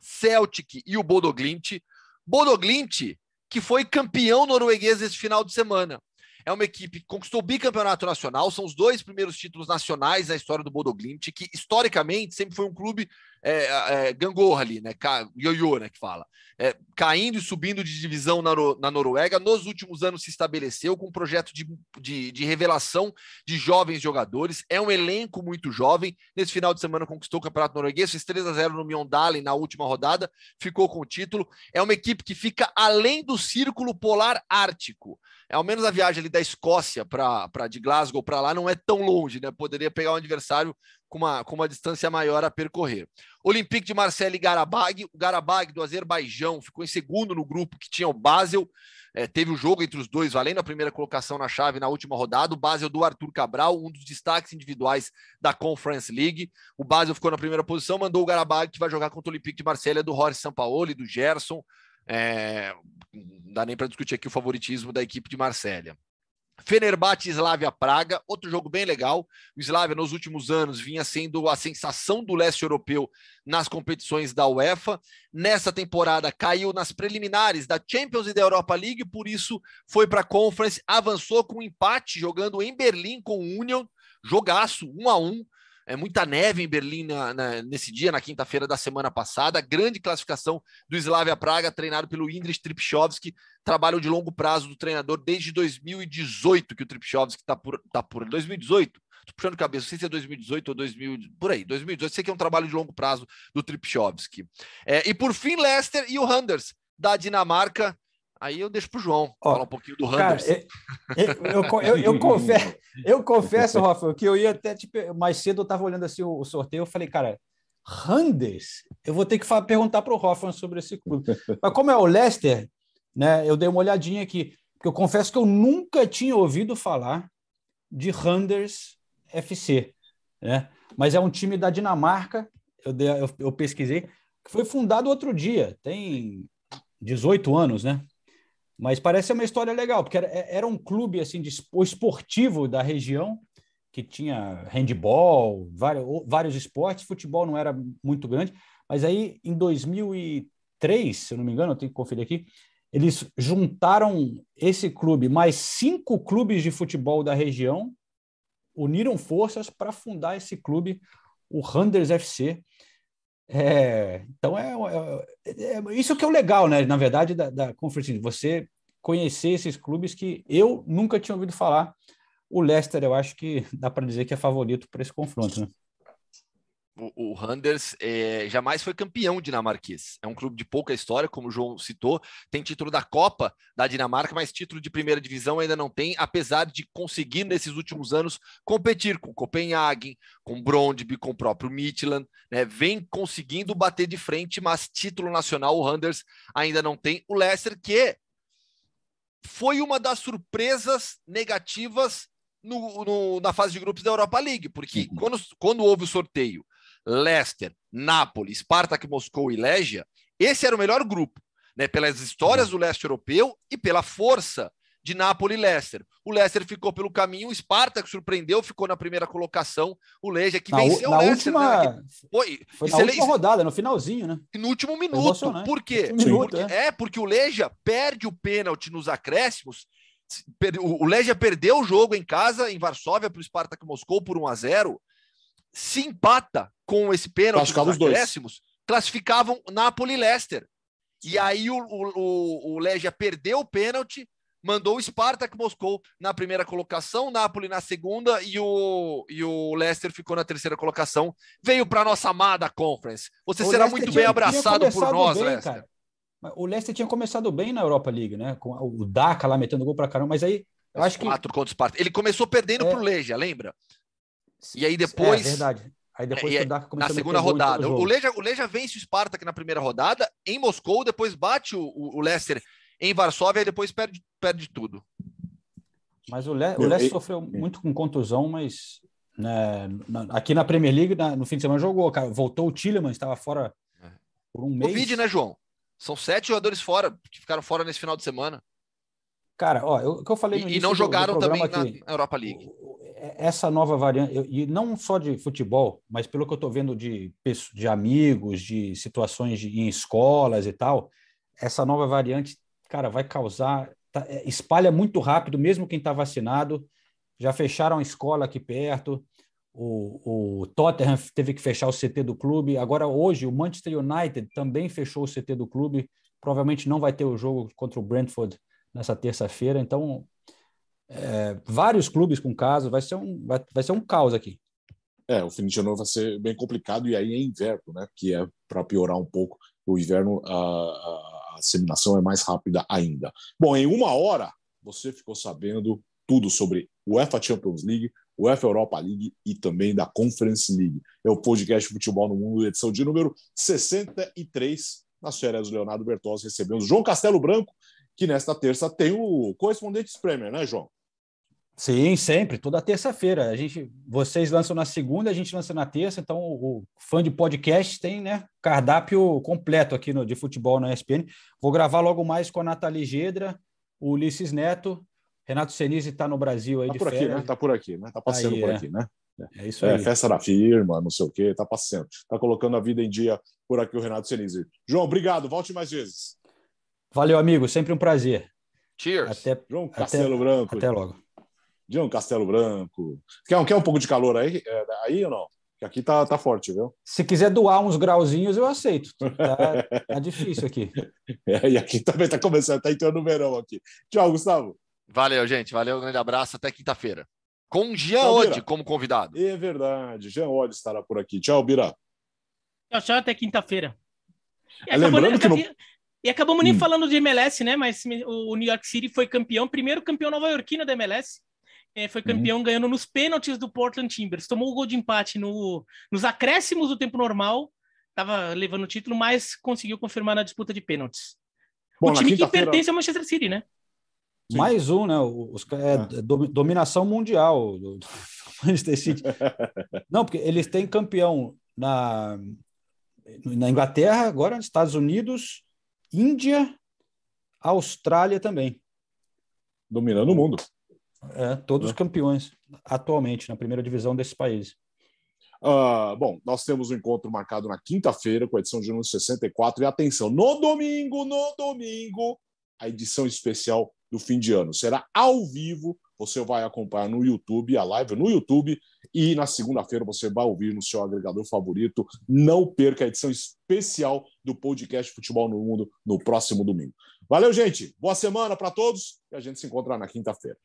Celtic e o Bodoglint. Bodoglint, que foi campeão norueguês esse final de semana. É uma equipe que conquistou o bicampeonato nacional, são os dois primeiros títulos nacionais na história do Bodoglint, que historicamente sempre foi um clube é, é, gangorra ali, né? Ca... né? Que fala. É, caindo e subindo de divisão na, na, Noruega, nos últimos anos se estabeleceu com um projeto de, de, de, revelação de jovens jogadores. É um elenco muito jovem. Nesse final de semana conquistou o Campeonato Norueguês, fez 3 a 0 no Mjøndalen na última rodada, ficou com o título. É uma equipe que fica além do Círculo Polar Ártico. É, ao menos a viagem ali da Escócia para de Glasgow para lá não é tão longe, né? Poderia pegar um adversário com uma, com uma distância maior a percorrer. Olympique de Marseille e Garabag. O Garabag do Azerbaijão ficou em segundo no grupo que tinha o Basel. É, teve o um jogo entre os dois, valendo a primeira colocação na chave na última rodada. O Basel do Arthur Cabral, um dos destaques individuais da Conference League. O Basel ficou na primeira posição, mandou o Garabag, que vai jogar contra o Olympique de Marseille, é do Jorge Sampaoli, do Gerson. É, não dá nem para discutir aqui o favoritismo da equipe de Marselha. Fenerbahçe e Slavia Praga, outro jogo bem legal. O Slavia, nos últimos anos, vinha sendo a sensação do leste europeu nas competições da UEFA. Nessa temporada, caiu nas preliminares da Champions e da Europa League, por isso foi para a Conference, avançou com um empate, jogando em Berlim com o Union. Jogaço, um a um é, muita neve em Berlim na, na, nesse dia, na quinta-feira da semana passada. Grande classificação do Slavia Praga, treinado pelo Indris Tripchovski, trabalho de longo prazo do treinador desde 2018, que o Tripchovski está por, tá por 2018. Estou puxando cabeça, não sei se é 2018 ou 2000, por aí, 2018, sei que é um trabalho de longo prazo do Tripchovski. É, e por fim, Leicester e o Handers, da Dinamarca, Aí eu deixo para o João Ó, falar um pouquinho do Randers. É, é, eu, eu, eu, confesso, eu confesso, Rafa, que eu ia até tipo, mais cedo eu estava olhando assim o, o sorteio, eu falei, cara, Randers, eu vou ter que falar, perguntar para o Hoffman sobre esse clube. Mas como é o Leicester, né? Eu dei uma olhadinha aqui, porque eu confesso que eu nunca tinha ouvido falar de Randers FC, né? Mas é um time da Dinamarca, eu, dei, eu, eu pesquisei, que foi fundado outro dia, tem 18 anos, né? Mas parece uma história legal, porque era, é, era um clube assim de esportivo da região que tinha handball, vários, vários esportes, futebol não era muito grande, mas aí em 2003, se eu não me engano, eu tenho que conferir aqui, eles juntaram esse clube mais cinco clubes de futebol da região, uniram forças para fundar esse clube, o Randers FC, é, então é, é, é, é, isso que é o legal, né? Na verdade, da, da Conference, você conhecer esses clubes que eu nunca tinha ouvido falar. O Leicester, eu acho que dá para dizer que é favorito para esse confronto, né? o, Randers é, jamais foi campeão dinamarquês. É um clube de pouca história, como o João citou. Tem título da Copa da Dinamarca, mas título de primeira divisão ainda não tem, apesar de conseguir nesses últimos anos competir com Copenhague, com Brondby, com o próprio Midland. Né? Vem conseguindo bater de frente, mas título nacional o Randers ainda não tem. O Leicester, que foi uma das surpresas negativas no, no, na fase de grupos da Europa League, porque uhum. quando, quando houve o sorteio Leicester, Nápoles, Spartak Moscou e Legia, esse era o melhor grupo, né? Pelas histórias do leste europeu e pela força de Nápoles e Leicester. O Leicester ficou pelo caminho, o Spartak surpreendeu, ficou na primeira colocação, o Legia que na, venceu na o Leicester. Última, né? Foi, foi na última rodada, no finalzinho, né? no último minuto. Por quê? Último minuto, porque, é. é, porque o Legia perde o pênalti nos acréscimos o Legia perdeu o jogo em casa, em Varsóvia, para o Spartak Moscou por 1 a 0 se empata com esse pênalti dos décimos, classificavam Napoli e Leicester. E aí o, o, o Legia perdeu o pênalti, mandou o Spartak Moscou na primeira colocação, Napoli na segunda e o, e o Leicester ficou na terceira colocação. Veio para nossa amada Conference. Você o será muito bem abraçado por nós, bem, Leicester. Cara. O Leicester tinha começado bem na Europa League, né? Com o Daka lá metendo gol para caramba, mas aí eu acho que. Quatro contra o Spartak. Ele começou perdendo é... para o Legia, lembra? E aí é, depois. É, verdade. Aí depois é, na segunda rodada. O Leja, o Leja vence o aqui na primeira rodada, em Moscou, depois bate o, o Leicester em Varsóvia e depois perde, perde tudo. Mas o, Le, o Leicester sofreu muito com contusão, mas né, na, aqui na Premier League, na, no fim de semana, jogou. Cara, voltou o Tillemans, estava fora é. por um mês. Covid, né, João? São sete jogadores fora, que ficaram fora nesse final de semana. Cara, ó, o que eu falei no E, não jogaram do, do também aqui, na Europa League. É, essa nova variante, e não só de futebol, mas pelo que eu estou vendo de, de amigos, de situações de, em escolas e tal, essa nova variante, cara, vai causar, tá, é, espalha muito rápido, mesmo quem está vacinado. Já fecharam a escola aqui perto, o, o Tottenham teve que fechar o CT do clube. Agora, hoje, o Manchester United também fechou o CT do clube. Provavelmente não vai ter o jogo contra o Brentford nessa terça-feira. Então, é, vários clubes com caso, vai ser um, vai, vai ser um caos aqui. É, o fim de janeiro vai ser bem complicado e aí é inverno, né? Que é para piorar um pouco. O inverno, a, a, a disseminação é mais rápida ainda. Bom, em uma hora você ficou sabendo tudo sobre UEFA Champions League, UEFA Europa League e também da Conference League. É o podcast Futebol no Mundo, edição de número 63. Nas férias do Leonardo Bertozzi recebemos João Castelo Branco, que nesta terça tem o correspondente Premier, né, João? Sim, sempre, toda terça-feira. A gente, vocês lançam na segunda, a gente lança na terça, então o, o fã de podcast tem, né, cardápio completo aqui no, de futebol na ESPN. Vou gravar logo mais com a Nathalie Gedra, o Ulisses Neto, Renato Senise está no Brasil aí tá de por aqui, né? Tá por aqui, né? Tá passando aí, por é. aqui, né? É isso é, aí. É, festa da firma, não sei o quê, tá passando. Tá colocando a vida em dia por aqui o Renato Senise. João, obrigado, volte mais vezes. Valeu, amigo, sempre um prazer. Cheers. Até, João Castelo até, Branco. Até logo de um Castelo Branco. Quer, quer um pouco de calor aí, é, aí ou não? aqui tá, tá forte, viu? Se quiser doar uns grauzinhos, eu aceito. Tá, tá difícil aqui. É, e aqui também tá começando, tá entrando o verão aqui. Tchau, Gustavo. Valeu, gente. Valeu, grande abraço. Até quinta-feira. Com Jean Tchau, Ode como convidado. É verdade. Jean Ode estará por aqui. Tchau, Bira. Tchau, tchau. Até quinta-feira. E, Lembrando acabou... que não... e acabamos nem hum. falando de MLS, né? Mas o New York City foi campeão, primeiro campeão nova-iorquino da MLS é, foi uhum. campeão uhum. ganhando nos pênaltis do Portland Timbers. Tomou o gol de empate no, nos acréscimos do tempo normal, estava levando o título, mas conseguiu confirmar na disputa de pênaltis. Bom, o time que pertence ao Manchester City, né? Sim. Mais um, né? Os, é, é. dominação mundial do, do Manchester City. Não, porque eles têm campeão na, na Inglaterra, agora nos Estados Unidos, Índia, Austrália também. Dominando o mundo. É, todos é. campeões atualmente na primeira divisão desse país. Uh, bom, nós temos um encontro marcado na quinta-feira com a edição de número 64. E atenção, no domingo, no domingo, a edição especial do fim de ano. Será ao vivo. Você vai acompanhar no YouTube, a live no YouTube. E na segunda-feira você vai ouvir no seu agregador favorito. Não perca a edição especial do podcast Futebol no Mundo no próximo domingo. Valeu, gente. Boa semana para todos. E a gente se encontra na quinta-feira.